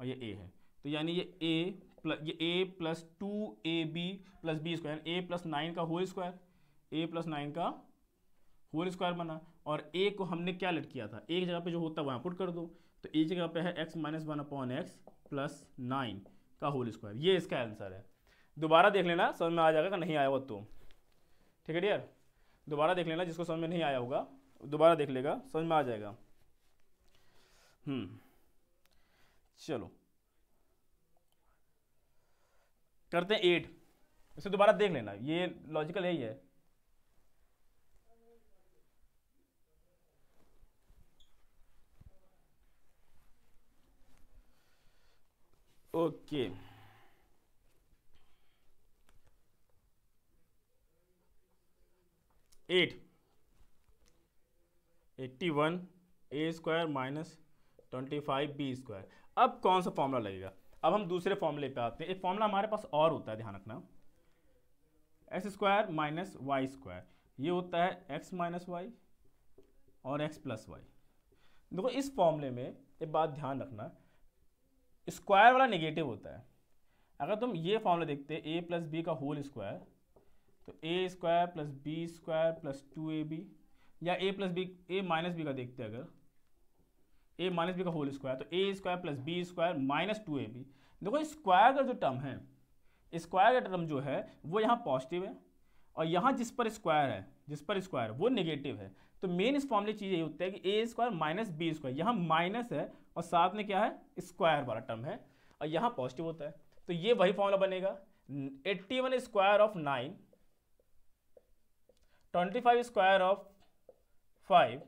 और ये ए है तो यानी ये ए प्लस ये a plus two a b plus b square a plus nine का whole square a plus nine का होल स्क्वायर बना और ए को हमने क्या लट किया था एक जगह पे जो होता है वहाँ पुट कर दो तो एक जगह पे है x minus one upon x plus nine का होल स्क्वायर ये इसका आंसर है दोबारा देख लेना समझ में आ जाएगा कि नहीं आया होगा तो ठीक है डियर दोबारा देख लेना जिसको समझ में नहीं आया होगा दोबारा देख लेगा समझ में आ जाएगा हम्म। चलो करते हैं एट इसे दोबारा देख लेना ये लॉजिकल यही है okay eight eighty one a square minus twenty five b square अब कौन सा फॉर्मूला लगेगा अब हम दूसरे फॉर्मूले पे आते हैं एक फॉर्मूला हमारे पास और होता है ध्यान रखना x square minus y square ये होता है एक्स माइनस वाई और एक्स प्लस वाई देखो इस फॉर्मूले में एक बात ध्यान रखना स्क्वायर वाला नेगेटिव होता है अगर तुम ये फॉर्मूला देखते ए प्लस बी का होल स्क्वायर तो a square plus b square plus two a b या a plus b a minus b का देखते हैं अगर ए माइनस बी का होल स्क्वायर तो a square plus b square minus two a b देखो square का जो टर्म है स्क्वायर का टर्म जो है वो यहाँ पॉजिटिव है और यहाँ जिस पर स्क्वायर है जिस पर स्क्वायर वो नेगेटिव है तो मेन इस फॉर्मले चीज़ यही होती है कि a square minus b square यहाँ माइनस है और साथ में क्या है स्क्वायर वाला टर्म है और यहाँ पॉजिटिव होता है तो ये वही फॉर्मला बनेगा eighty one square of nine twenty five square of five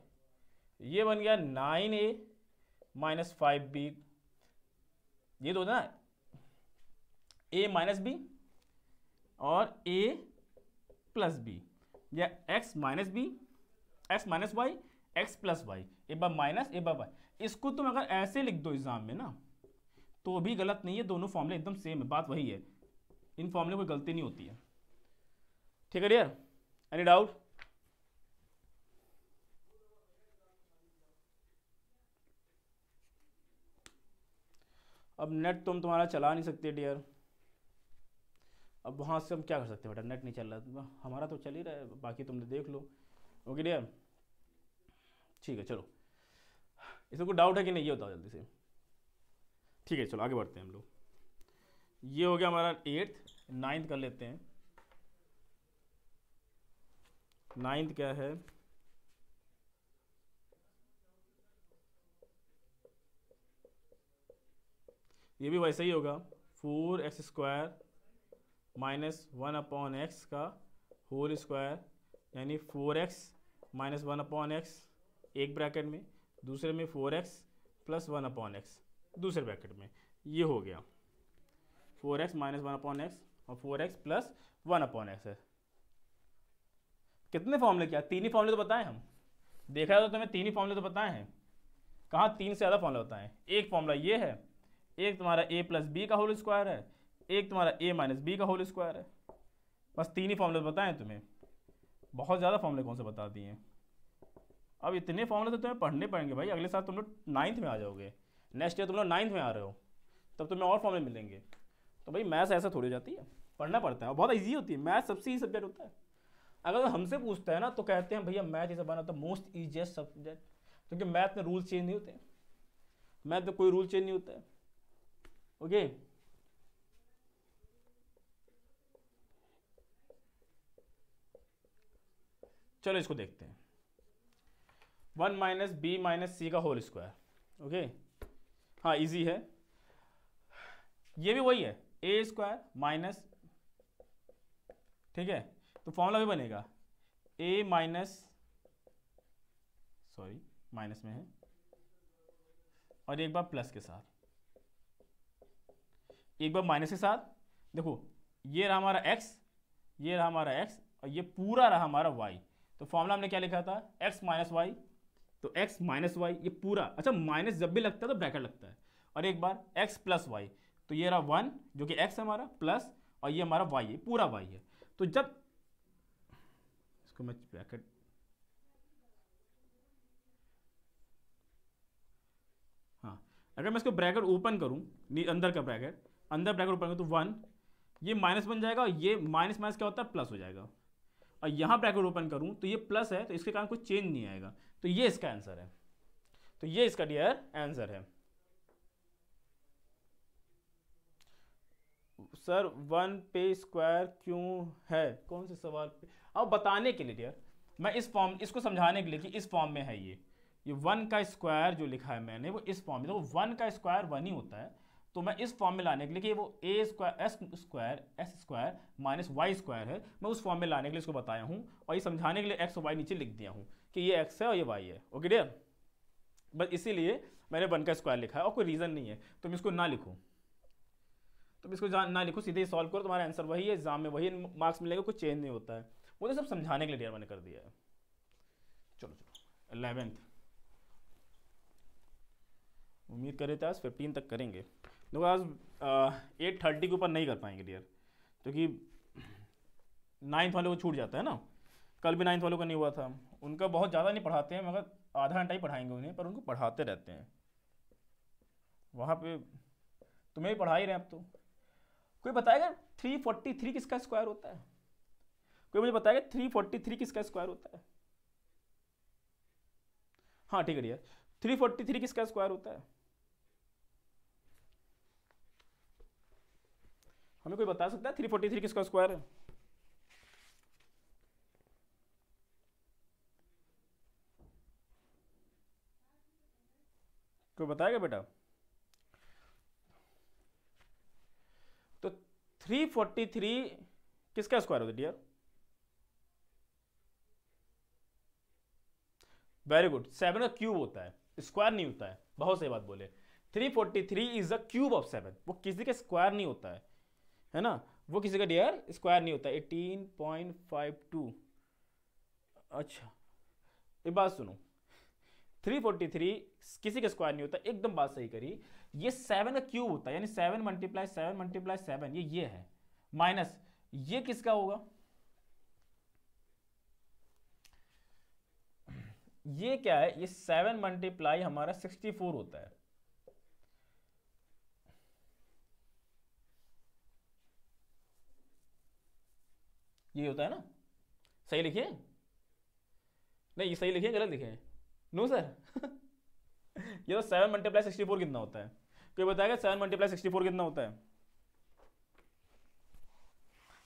ये बन गया nine a minus five b ये तो ना ए माइनस बी और ए प्लस बी या x minus b x minus y x plus y a bar minus a bar y इसको तुम अगर ऐसे लिख दो एग्जाम में ना तो भी गलत नहीं है दोनों फॉर्मूले एकदम सेम है बात वही है इन फॉर्मूले कोई गलती नहीं होती है ठीक है डियर एनी डाउट अब नेट तुम तुम्हारा चला नहीं सकते डियर अब वहाँ से हम क्या कर सकते हैं बेटा नेट नहीं चल रहा हमारा तो चल ही रहा है बाकी तुमने देख लो ओके डियर ठीक है चलो इसमें कोई डाउट है कि नहीं ये बताओ जल्दी से ठीक है चलो आगे बढ़ते हैं हम लोग ये हो गया हमारा एट्थ नाइन्थ कर लेते हैं नाइन्थ क्या है ये भी वैसे ही होगा four x square minus one upon x का होल स्क्वायर यानी four x minus one upon x एक ब्रैकेट में दूसरे में four x plus one upon x दूसरे ब्रैकेट में ये हो गया four x minus one upon x और four x plus one upon x है कितने फॉर्मूले क्या तीन ही फॉर्मूले तो बताएं हम देखा तो तुम्हें तीन ही फॉर्मूले तो बताए हैं कहाँ तीन से ज़्यादा फॉर्मूला बताएं एक फॉर्मूला ये है एक तुम्हारा ए प्लस बी का होल स्क्वायर है एक तुम्हारा ए माइनस बी का होल स्क्वायर है बस तीन ही फॉर्मूले तो बताएं तुम्हें बहुत ज़्यादा फॉर्मूले कौन से बता दिए हैं अब इतने फॉर्मूले तो तुम्हें पढ़ने पड़ेंगे भाई अगले साल तुम लोग नाइन्थ में आ जाओगे नेक्स्ट ईयर तुम लोग नाइन्थ में आ रहे हो तब तुम्हें और फॉर्मूले मिलेंगे तो भाई मैथ्स ऐसा थोड़ी हो जाती है पढ़ना पड़ता है और बहुत ईजी होती है मैथ सबसे ही सब्जेक्ट होता है अगर तो हमसे पूछते हैं ना तो कहते हैं भैया मैथ सब बना तो मोस्ट ईजिएस्ट सब्जेक्ट क्योंकि मैथ में रूल्स चेंज नहीं होते मैथ में कोई रूल चेंज नहीं होता है ओके चलो इसको देखते हैं one minus b minus c का होल स्क्वायर ओके हाँ इजी है ये भी वही है ए स्क्वायर माइनस ठीक है तो फॉर्मूला भी बनेगा ए माइनस सॉरी माइनस में है और एक बार प्लस के साथ एक बार माइनस के साथ देखो ये रहा हमारा एक्स ये रहा हमारा एक्स और ये पूरा रहा हमारा वाई तो फॉर्मूला हमने क्या लिखा था एक्स माइनस वाई तो एक्स माइनस वाई ये पूरा अच्छा माइनस जब भी लगता है तो ब्रैकेट लगता है और एक बार एक्स प्लस वाई तो ये रहा वन जो कि एक्स हमारा प्लस और ये हमारा वाई है पूरा वाई है तो जब इसको मैं ब्रैकेट हाँ अगर मैं इसको ब्रैकेट ओपन करूँ अंदर का ब्रैकेट अंदर ब्रैकेट ओपन करूँ तो वन ये माइनस बन जाएगा और ये माइनस माइनस क्या होता है प्लस हो जाएगा और यहाँ ब्रैकेट ओपन करूँ तो ये प्लस है तो इसके कारण कोई चेंज नहीं आएगा तो ये इसका आंसर है तो ये इसका डियर आंसर है सर वन पे स्क्वायर क्यों है कौन से सवाल पे अब बताने के लिए डियर मैं इस फॉर्म इसको समझाने के लिए कि इस फॉर्म में है ये ये वन का स्क्वायर जो लिखा है मैंने वो इस फॉर्म में देखो तो वन का स्क्वायर वन ही होता है तो मैं इस फॉर्म में लाने के लिए कि वो a square s square s square minus y square है मैं उस फॉर्म में लाने के लिए इसको बताया हूँ और ये समझाने के लिए एक्स और वाई नीचे लिख दिया हूँ कि ये एक्स है और ये वाई है ओके डियर बस इसीलिए मैंने वन का स्क्वायर लिखा है और कोई रीज़न नहीं है तुम इसको ना लिखो तुम इसको ना लिखो सीधे सॉल्व करो तुम्हारा आंसर वही है एग्जाम में वही मार्क्स मिलेगा कुछ चेंज नहीं होता है वो तो सब समझाने के लिए डियर मैंने कर दिया है चलो चलो अलेवेंथ उम्मीद करे थे आज फिफ्टीन तक करेंगे देखो आज एट थर्टी के ऊपर नहीं कर पाएंगे डियर क्योंकि नाइन्थ वालों को छूट जाता है ना कल भी नाइन्थ वालों का नहीं हुआ था उनका बहुत ज़्यादा नहीं पढ़ाते हैं मगर आधा घंटा ही पढ़ाएंगे उन्हें पर उनको पढ़ाते रहते हैं वहाँ पे तुम्हें भी पढ़ा ही रहे अब तो कोई बताएगा थ्री फोर्टी थ्री किसका स्क्वायर होता है कोई मुझे बताएगा थ्री फोर्टी थ्री किसका स्क्वायर होता है हाँ ठीक है डियर थ्री फोर्टी थ्री किसका स्क्वायर होता है हमें कोई बता सकता है थ्री फोर्टी थ्री किसका स्क्वायर है कोई बताएगा बेटा तो थ्री फोर्टी थ्री किसका स्क्वायर होता है डियर वेरी गुड सेवन का क्यूब होता है स्क्वायर नहीं होता है बहुत सही बात बोले three forty three is a cube of seven वो किसी का स्क्वायर नहीं होता है है ना वो किसी का डियर स्क्वायर नहीं होता एटीन पॉइंट फाइव टू अच्छा एक बात सुनो 343 किसी का स्क्वायर नहीं होता एकदम बात सही करी ये सेवन का क्यूब होता है यानी seven multiply seven multiply seven ये ये है माइनस ये किसका होगा ये क्या है ये सेवन मल्टीप्लाई हमारा सिक्सटी फोर होता है ये होता है ना सही लिखिए नहीं ये सही लिखिए गलत लिखे नो सर ये तो सेवन मल्टीप्लाई सिक्सटी फोर कितना होता है कोई बताएगा सेवन मल्टीप्लाई सिक्सटी फोर कितना होता है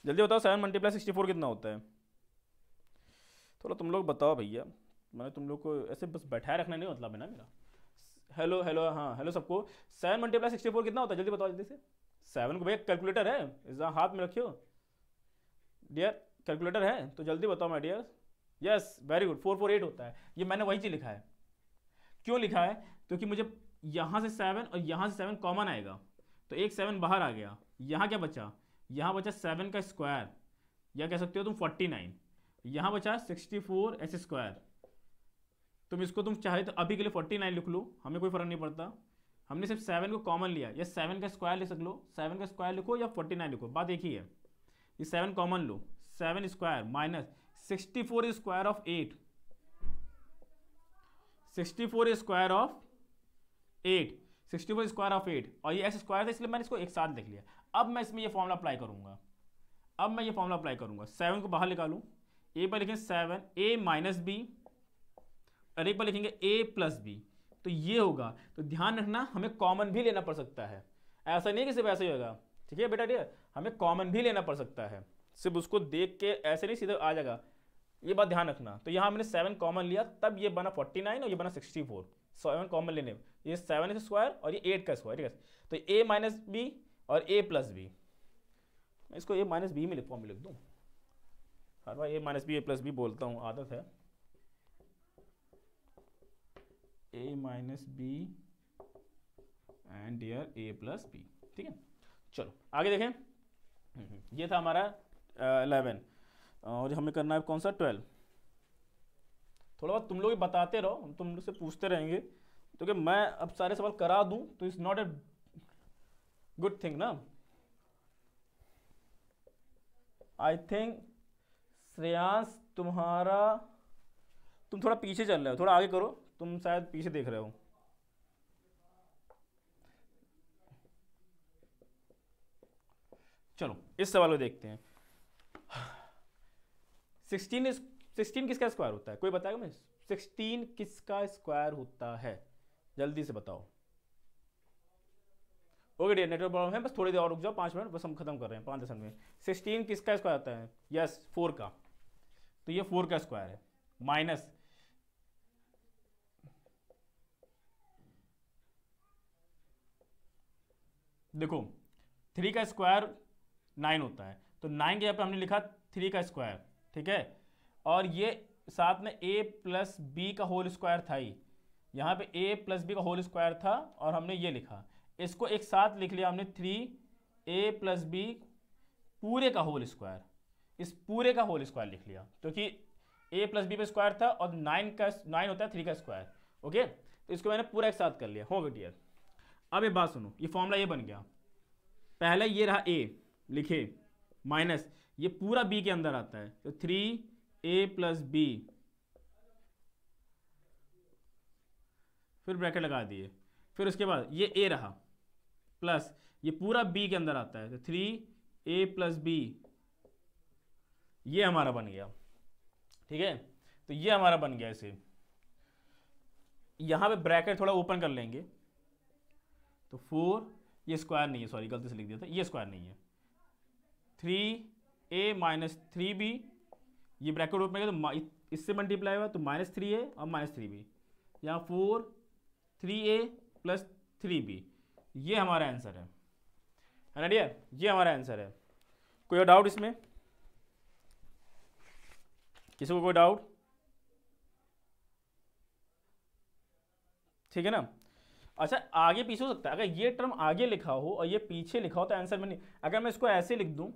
जल्दी बताओ सेवन मल्टीप्लाई सिक्सटी फोर कितना होता है थोड़ा तुम लोग बताओ भैया मैंने तुम लोग को ऐसे बस बैठाए रखना नहीं मतलब है ना मेरा हेलो हेलो हाँ हेलो सबको सेवन मल्टीप्लाई सिक्सटी फोर कितना होता है जल्दी बताओ जल्दी से सेवन को भैया कैलकुलेटर है हाथ में रखियो डियर कैलकुलेटर है तो जल्दी बताओ my dear yes very good four four eight होता है ये मैंने वही चीज़ लिखा है क्यों लिखा है क्योंकि तो मुझे यहाँ से सेवन और यहाँ से सेवन कॉमन आएगा तो एक सेवन बाहर आ गया यहाँ क्या बचा यहाँ बचा सेवन का स्क्वायर या कह सकते हो तुम फोर्टी नाइन यहाँ बचा सिक्सटी फोर एस स्क्वायर तुम इसको तुम चाहे तो अभी के लिए फोर्टी नाइन लिख लो हमें कोई फ़र्क नहीं पड़ता हमने सिर्फ सेवन को कॉमन लिया या सेवन का स्क्वायर लिख सक लो सेवन का स्क्वायर लिखो या फोर्टी नाइन लिखो बात एक ही है ये सेवन कॉमन लो seven square minus sixty four square of eight sixty four square of eight sixty four square of eight और ये एक्स स्क्वायर था इसलिए मैंने इसको एक साथ लिख लिया अब मैं इसमें ये फॉर्मला अप्लाई करूंगा अब मैं ये फॉर्मला अप्लाई करूंगा सेवन को बाहर निकालू ए पर लिखें सेवन ए माइनस बी और ए पर लिखेंगे ए प्लस बी तो ये होगा तो ध्यान रखना हमें कॉमन भी लेना पड़ सकता है ऐसा नहीं कि सिर्फ ऐसा ही होगा ठीक है बेटा डियर हमें कॉमन भी लेना पड़ सकता है सिर्फ उसको देख के ऐसे नहीं सीधे आ जाएगा ये बात ध्यान रखना तो यहाँ हमने सेवन कॉमन लिया तब ये बना फोर्टी नाइन और ये बना सिक्सटी फोर सेवन कॉमन लेने ये सेवन का स्क्वायर और ये एट का स्क्वायर ठीक है तो ए माइनस बी और ए प्लस बी मैं इसको ए माइनस बी में लिख फॉर्म में लिख दूँ हर बार a minus b a plus b बोलता हूँ आदत है a minus b and a plus b ठीक है चलो आगे देखें हम्म। ये था हमारा एलेवन और हमें करना है कौन सा ट्वेल्व थोड़ा बहुत तुम लोग बताते रहो हम तुम लोग से पूछते रहेंगे तो मैं अब सारे सवाल करा दूं तो it's not a good thing ना आई थिंक श्रेयांश तुम्हारा तुम थोड़ा पीछे चल रहे हो थोड़ा आगे करो तुम शायद पीछे देख रहे हो चलो इस सवाल को देखते हैं सिक्सटीन इस सिक्सटीन किसका स्क्वायर होता है कोई बताएगा मैं सिक्सटीन किसका स्क्वायर होता है जल्दी से बताओ ओके डियर नेटवर्क प्रॉब्लम है बस थोड़ी देर और रुक जाओ पाँच मिनट बस हम खत्म कर रहे हैं पाँच दस मिनट में सिक्सटीन किसका स्क्वायर होता है यस फोर का तो ये फोर का स्क्वायर है माइनस देखो थ्री का स्क्वायर नाइन होता है तो नाइन के यहाँ पर हमने लिखा थ्री का स्क्वायर ठीक है और ये साथ में ए प्लस बी का होल स्क्वायर था ही यहाँ पे ए प्लस बी का होल स्क्वायर था और हमने ये लिखा इसको एक साथ लिख लिया हमने थ्री ए प्लस बी पूरे का होल स्क्वायर इस पूरे का होल स्क्वायर लिख लिया क्योंकि ए प्लस बी पे स्क्वायर था और नाइन का नाइन होता है थ्री का स्क्वायर ओके तो इसको मैंने पूरा एक साथ कर लिया हो गया डियर अब एक बात सुनो ये फॉर्मूला ये बन गया पहले ये रहा ए लिखे माइनस ये पूरा बी के अंदर आता है तो थ्री ए प्लस बी फिर ब्रैकेट लगा दिए फिर उसके बाद ये ए रहा प्लस ये पूरा बी के अंदर आता है तो थ्री ए प्लस बी ये हमारा बन गया ठीक है तो ये हमारा बन गया इसे यहां पे ब्रैकेट थोड़ा ओपन कर लेंगे तो फोर ये स्क्वायर नहीं है सॉरी गलती से लिख दिया था ये स्क्वायर नहीं है three a minus three b ये ब्रैकेट रूप में तो इससे मल्टीप्लाई हुआ तो माइनस थ्री ए और माइनस थ्री बी यहाँ four three a plus three b ये हमारा आंसर है है ना ये हमारा आंसर है कोई और डाउट इसमें किसी को कोई डाउट ठीक है ना अच्छा आगे पीछे हो सकता है अगर ये टर्म आगे लिखा हो और ये पीछे लिखा हो तो आंसर में नहीं अगर मैं इसको ऐसे लिख दूँ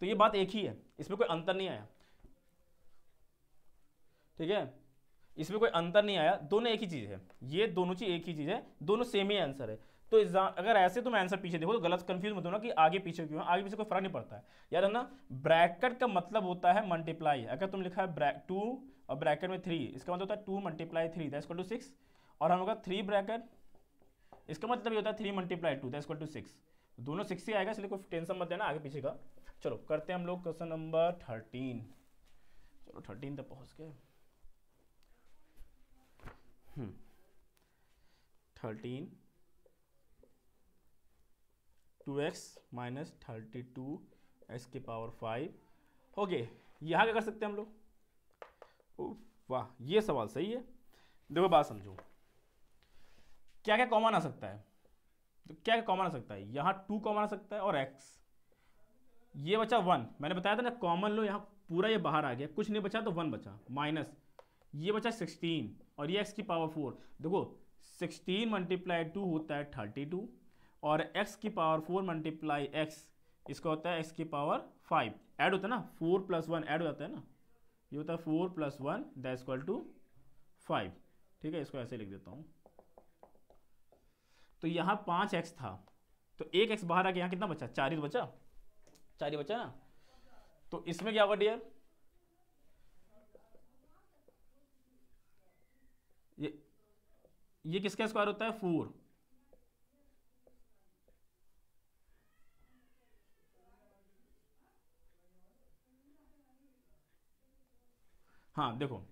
तो ये बात एक ही है इसमें कोई अंतर नहीं आया ठीक है इसमें कोई अंतर नहीं आया दोनों एक ही चीज़ है ये दोनों चीज़ एक ही चीज़ है दोनों सेम ही आंसर है तो अगर ऐसे तुम आंसर पीछे देखो तो गलत कंफ्यूज मत होना कि आगे पीछे क्यों है आगे पीछे कोई फर्क नहीं पड़ता है याद है ना ब्रैकेट का मतलब होता है मल्टीप्लाई अगर तुम लिखा है टू और ब्रैकेट में थ्री इसका मतलब होता है two multiply three that's two six और हम होगा थ्री ब्रैकेट इसका मतलब ये होता है three multiply two that's two six दोनों सिक्स ही आएगा इसलिए कोई टेंशन मत देना आगे पीछे का चलो करते हैं हम लोग क्वेश्चन नंबर थर्टीन चलो थर्टीन तक पहुंच गए thirteen two x minus thirty two x के पावर फाइव ओके यहाँ क्या कर सकते हैं हम लोग वाह ये सवाल सही है देखो बात समझो क्या क्या कॉमन आ सकता है तो क्या क्या कॉमन आ सकता है यहाँ टू कॉमन आ सकता है और एक्स ये बचा वन मैंने बताया था ना कॉमन लो यहाँ पूरा ये बाहर आ गया कुछ नहीं बचा तो वन बचा माइनस ये बचा सिक्सटीन और ये एक्स की पावर फोर देखो सिक्सटीन मल्टीप्लाई टू होता है थर्टी टू और एक्स की पावर फोर मल्टीप्लाई एक्स इसका होता है एक्स की पावर फाइव ऐड होता है ना फोर प्लस वन ऐड हो जाता है ना ये होता है फोर प्लस वन दल इक्वल टू फाइव ठीक है इसको ऐसे लिख देता हूँ तो यहाँ पाँच एक्स था तो एक एक्स बाहर आ गया यहाँ कितना बचा चालीस तो बचा चार ही बच्चा ना तो इसमें क्या होगा डियर ये ये किसका स्क्वायर होता है फोर हाँ देखो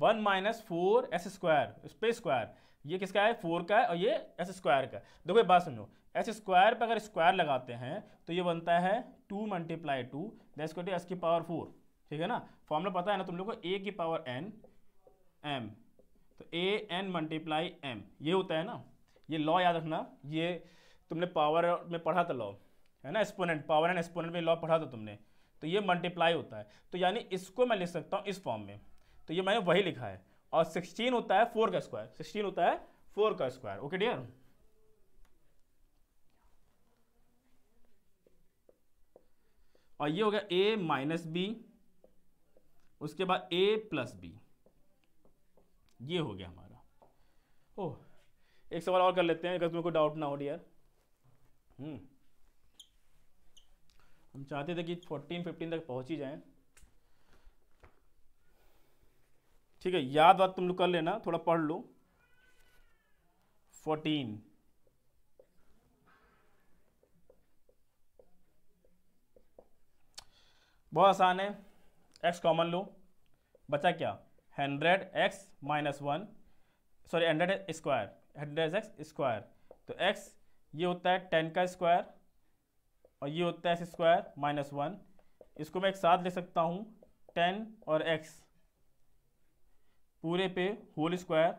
one minus four s square space square ये किसका है फोर का है और ये एस स्क्वायर का देखो ये बात समझो एस स्क्वायर पर अगर स्क्वायर लगाते हैं तो ये बनता है टू मल्टीप्लाई टू दैस कोटी एस की पावर फोर ठीक है ना फॉर्मूला पता है ना तुम लोग को ए की पावर एन एम तो ए एन मल्टीप्लाई एम ये होता है ना ये लॉ याद रखना ये तुमने पावर में पढ़ा था लॉ है ना एक्सपोनेंट पावर एंड एक्सपोनेंट में लॉ पढ़ा था तुमने तो ये मल्टीप्लाई होता है तो यानी इसको मैं लिख सकता हूँ इस फॉर्म में तो ये मैंने वही लिखा है और सिक्सटीन होता है फोर का स्क्वायर सिक्सटीन होता है फोर का स्क्वायर ओके डियर और ये हो गया ए माइनस बी उसके बाद ए प्लस बी ये हो गया हमारा ओह एक सवाल और कर लेते हैं अगर तुम्हें कोई डाउट ना हो यार हम्म। हम चाहते थे कि फोर्टीन फिफ्टीन तक पहुंच ही जाए ठीक है याद बात तुम लोग कर लेना थोड़ा पढ़ लो फोर्टीन बहुत आसान है एक्स कॉमन लो बचा क्या hundred x minus one sorry hundred square hundred x square तो एक्स ये होता है टेन का स्क्वायर और ये होता है एक्स स्क्वायर माइनस वन इसको मैं एक साथ ले सकता हूँ टेन और एक्स पूरे पे होल स्क्वायर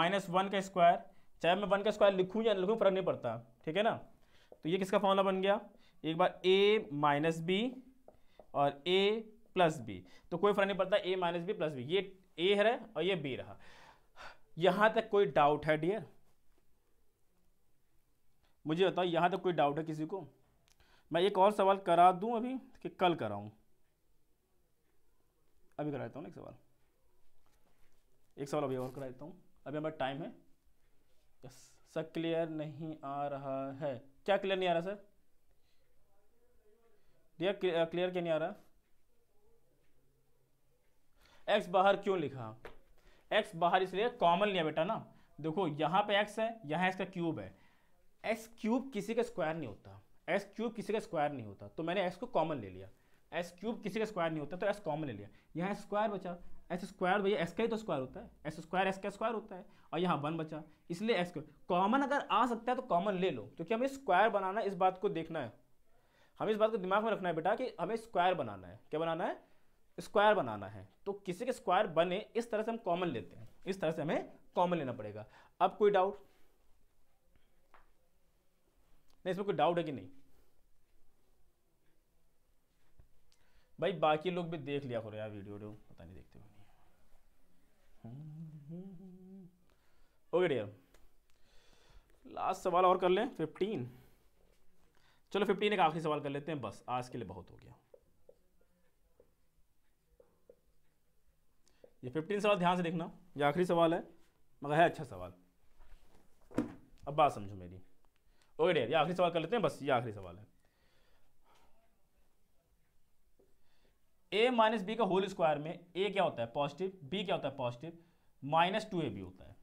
माइनस वन का स्क्वायर चाहे मैं वन का स्क्वायर लिखूँ या लिखूँ फर्क नहीं पड़ता ठीक है ना तो ये किसका फॉर्मूला बन गया एक बार ए माइनस बी और ए प्लस बी तो कोई फर्क नहीं पड़ता a minus b plus b ये ए है और ये बी रहा यहां तक कोई डाउट है डियर मुझे बताओ यहां तक कोई डाउट है किसी को मैं एक और सवाल करा दूं अभी कि कल कराऊं अभी करा देता हूँ एक सवाल एक सवाल अभी और करा देता हूँ अभी हमारा टाइम है सर क्लियर नहीं आ रहा है क्या क्लियर नहीं आ रहा सर क्लियर क्लियर क्या नहीं आ रहा एक्स बाहर क्यों लिखा एक्स बाहर इसलिए कॉमन लिया बेटा ना देखो यहाँ पे एक्स है यहाँ इसका क्यूब है एक्स क्यूब किसी का स्क्वायर नहीं होता एक्स क्यूब किसी का स्क्वायर नहीं होता तो मैंने एक्स को कॉमन ले लिया एस क्यूब किसी का स्क्वायर नहीं होता तो एस कॉमन ले लिया यहाँ स्क्वायर बचा एस स्क्वायर भैया एस का ही तो स्क्वायर होता है एस स्क्वायर एस का स्क्वायर होता है और यहाँ वन बचा इसलिए एस कॉमन अगर आ सकता है तो कॉमन ले लो क्योंकि हमें स्क्वायर बनाना इस बात को देखना है हमें इस बात को दिमाग में रखना है बेटा कि हमें स्क्वायर बनाना है क्या बनाना है स्क्वायर बनाना है तो किसी के स्क्वायर बने इस तरह से हम कॉमन लेते हैं इस तरह से हमें कॉमन लेना पड़ेगा अब कोई डाउट नहीं इसमें कोई डाउट है कि नहीं भाई बाकी लोग भी देख लिया करो यार वीडियो वीडियो पता नहीं देखते हो नहीं हम्म। ओके डियर लास्ट सवाल और कर लें फिफ्टीन चलो फिफ्टीन एक आखिरी सवाल कर लेते हैं बस आज के लिए बहुत हो गया ये फिफ्टीन सवाल ध्यान से देखना ये आखिरी सवाल है मगर है अच्छा सवाल अब बात समझो मेरी ओके डेयर ये आखिरी सवाल कर लेते हैं बस ये आखिरी सवाल है ए माइनस बी का होल स्क्वायर में ए क्या होता है पॉजिटिव बी क्या होता है positive minus two a b होता है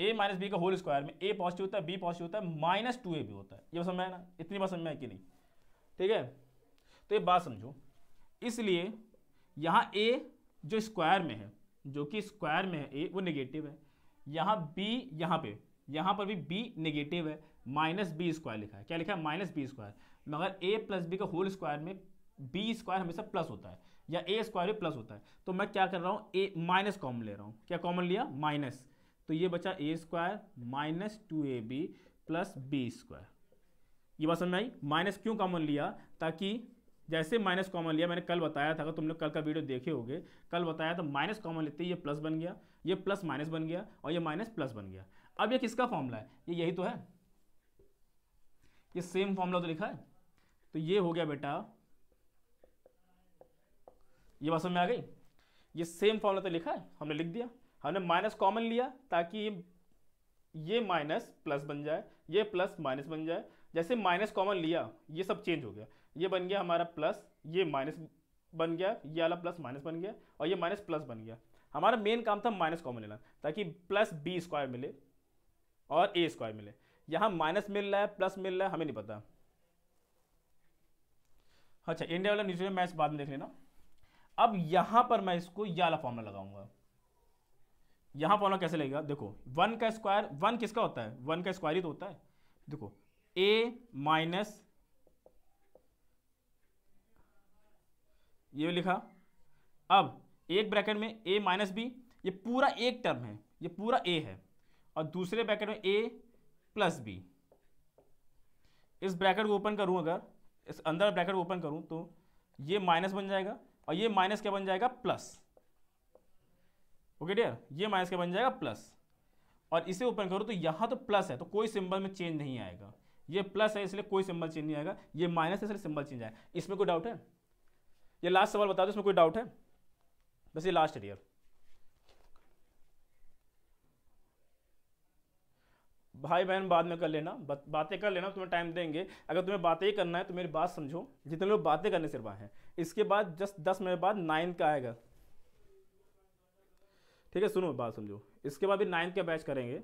ए माइनस बी का होल स्क्वायर में ए पॉजिटिव होता है बी पॉजिटिव होता है माइनस टू ए भी होता है ये समझ में ना इतनी बात समझ में आई कि नहीं ठीक है तो ये बात समझो इसलिए यहाँ ए जो स्क्वायर में है जो कि स्क्वायर में है ए वो निगेटिव है यहाँ बी यहाँ पे यहाँ पर भी बी नेगेटिव है माइनस बी स्क्वायर लिखा है क्या लिखा है माइनस बी स्क्वायर मगर ए प्लस बी का होल स्क्वायर में बी स्क्वायर हमेशा प्लस होता है या ए स्क्वायर भी प्लस होता है तो मैं क्या कर रहा हूँ ए माइनस कॉमन ले रहा हूँ क्या कॉमन लिया माइनस तो ये बचा a square minus two a b plus b square ये बात समझ आई माइनस क्यों कॉमन लिया ताकि जैसे माइनस कॉमन लिया मैंने कल बताया था अगर तुम लोग कल का वीडियो देखे होगे कल बताया था माइनस कॉमन लेते ये प्लस बन गया ये प्लस माइनस बन गया और ये माइनस प्लस बन गया अब ये किसका फॉर्मूला है ये यही तो है ये सेम फॉर्मूला तो लिखा है तो ये हो गया बेटा ये बात समझ में आ गई ये सेम फॉर्मूला तो लिखा है हमने लिख दिया हमने माइनस कॉमन लिया ताकि ये ये माइनस प्लस बन जाए ये प्लस माइनस बन जाए जैसे माइनस कॉमन लिया ये सब चेंज हो गया ये बन गया हमारा प्लस ये माइनस बन गया ये वाला प्लस माइनस बन गया और ये माइनस प्लस बन गया हमारा मेन काम था माइनस कॉमन लेना ताकि प्लस बी स्क्वायर मिले और ए स्क्वायर मिले यहाँ माइनस मिल रहा है प्लस मिल रहा है हमें नहीं पता अच्छा इंडिया वाला न्यूजीलैंड मैच बाद में देख लेना अब यहाँ पर मैं इसको ये वाला फॉर्मूला लगाऊंगा यहाँ फॉर्मूला कैसे लगेगा देखो वन का स्क्वायर वन किसका होता है वन का स्क्वायर ही तो होता है देखो ए माइनस ये लिखा अब एक ब्रैकेट में ए माइनस बी ये पूरा एक टर्म है ये पूरा ए है और दूसरे ब्रैकेट में ए प्लस बी इस ब्रैकेट को ओपन करूं अगर इस अंदर ब्रैकेट को ओपन करूं तो ये माइनस बन जाएगा और ये माइनस क्या बन जाएगा प्लस ओके डियर ये माइनस का बन जाएगा प्लस और इसे ओपन करो तो यहाँ तो प्लस है तो कोई सिंबल में चेंज नहीं आएगा ये प्लस है इसलिए कोई सिंबल चेंज नहीं आएगा ये माइनस है इसलिए सिंबल चेंज आएगा इसमें कोई डाउट है ये लास्ट सवाल बता दो इसमें कोई डाउट है बस ये लास्ट है डियर भाई बहन बाद में कर लेना बातें कर लेना तुम्हें टाइम देंगे अगर तुम्हें बातें ही करना है तो मेरी बात समझो जितने लोग बातें करने सिर्फ आए हैं इसके बाद जस्ट दस मिनट बाद नाइन्थ का आएगा ठीक है सुनो बात समझो इसके बाद भी नाइन्थ का बैच करेंगे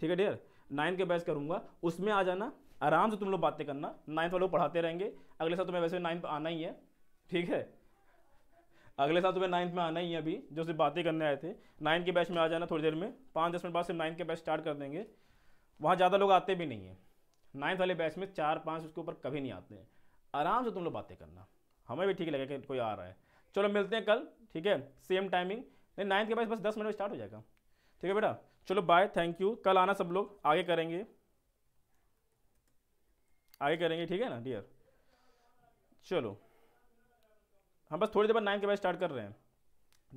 ठीक है डियर नाइन्थ का बैच करूँगा उसमें आ जाना आराम से तुम लोग बातें करना नाइन्थ वालों पढ़ाते रहेंगे अगले साल तुम्हें वैसे नाइन्थ आना ही है ठीक है अगले साल तुम्हें नाइन्थ में आना ही है अभी जो सिर्फ बातें करने आए थे नाइन्थ के बैच में आ जाना थोड़ी देर में पाँच दस मिनट बाद सिर्फ नाइन्थ के बैच स्टार्ट कर देंगे वहाँ ज़्यादा लोग आते भी नहीं हैं नाइन्थ वाले बैच में चार पाँच उसके ऊपर कभी नहीं आते हैं आराम से तुम लोग बातें करना हमें भी ठीक लगे कि कोई आ रहा है चलो मिलते हैं कल ठीक है सेम टाइमिंग नहीं नाइन्थ के बाद बस दस मिनट स्टार्ट हो जाएगा ठीक है बेटा चलो बाय थैंक यू कल आना सब लोग आगे करेंगे आगे करेंगे ठीक है ना डियर चलो हम बस थोड़ी देर बाद नाइन्थ के बाद स्टार्ट कर रहे हैं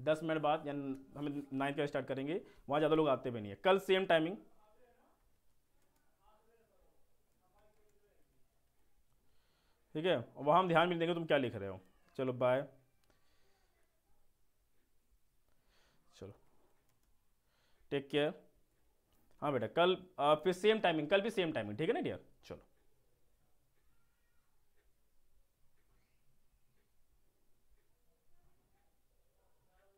दस मिनट बाद या हम नाइन्थ के बाद स्टार्ट करेंगे वहाँ ज़्यादा लोग आते भी नहीं है कल सेम टाइमिंग ठीक है वहाँ हम ध्यान भी देंगे तुम क्या लिख रहे हो चलो बाय टेक केयर हाँ बेटा कल फिर सेम टाइमिंग कल भी सेम टाइमिंग ठीक है ना डियर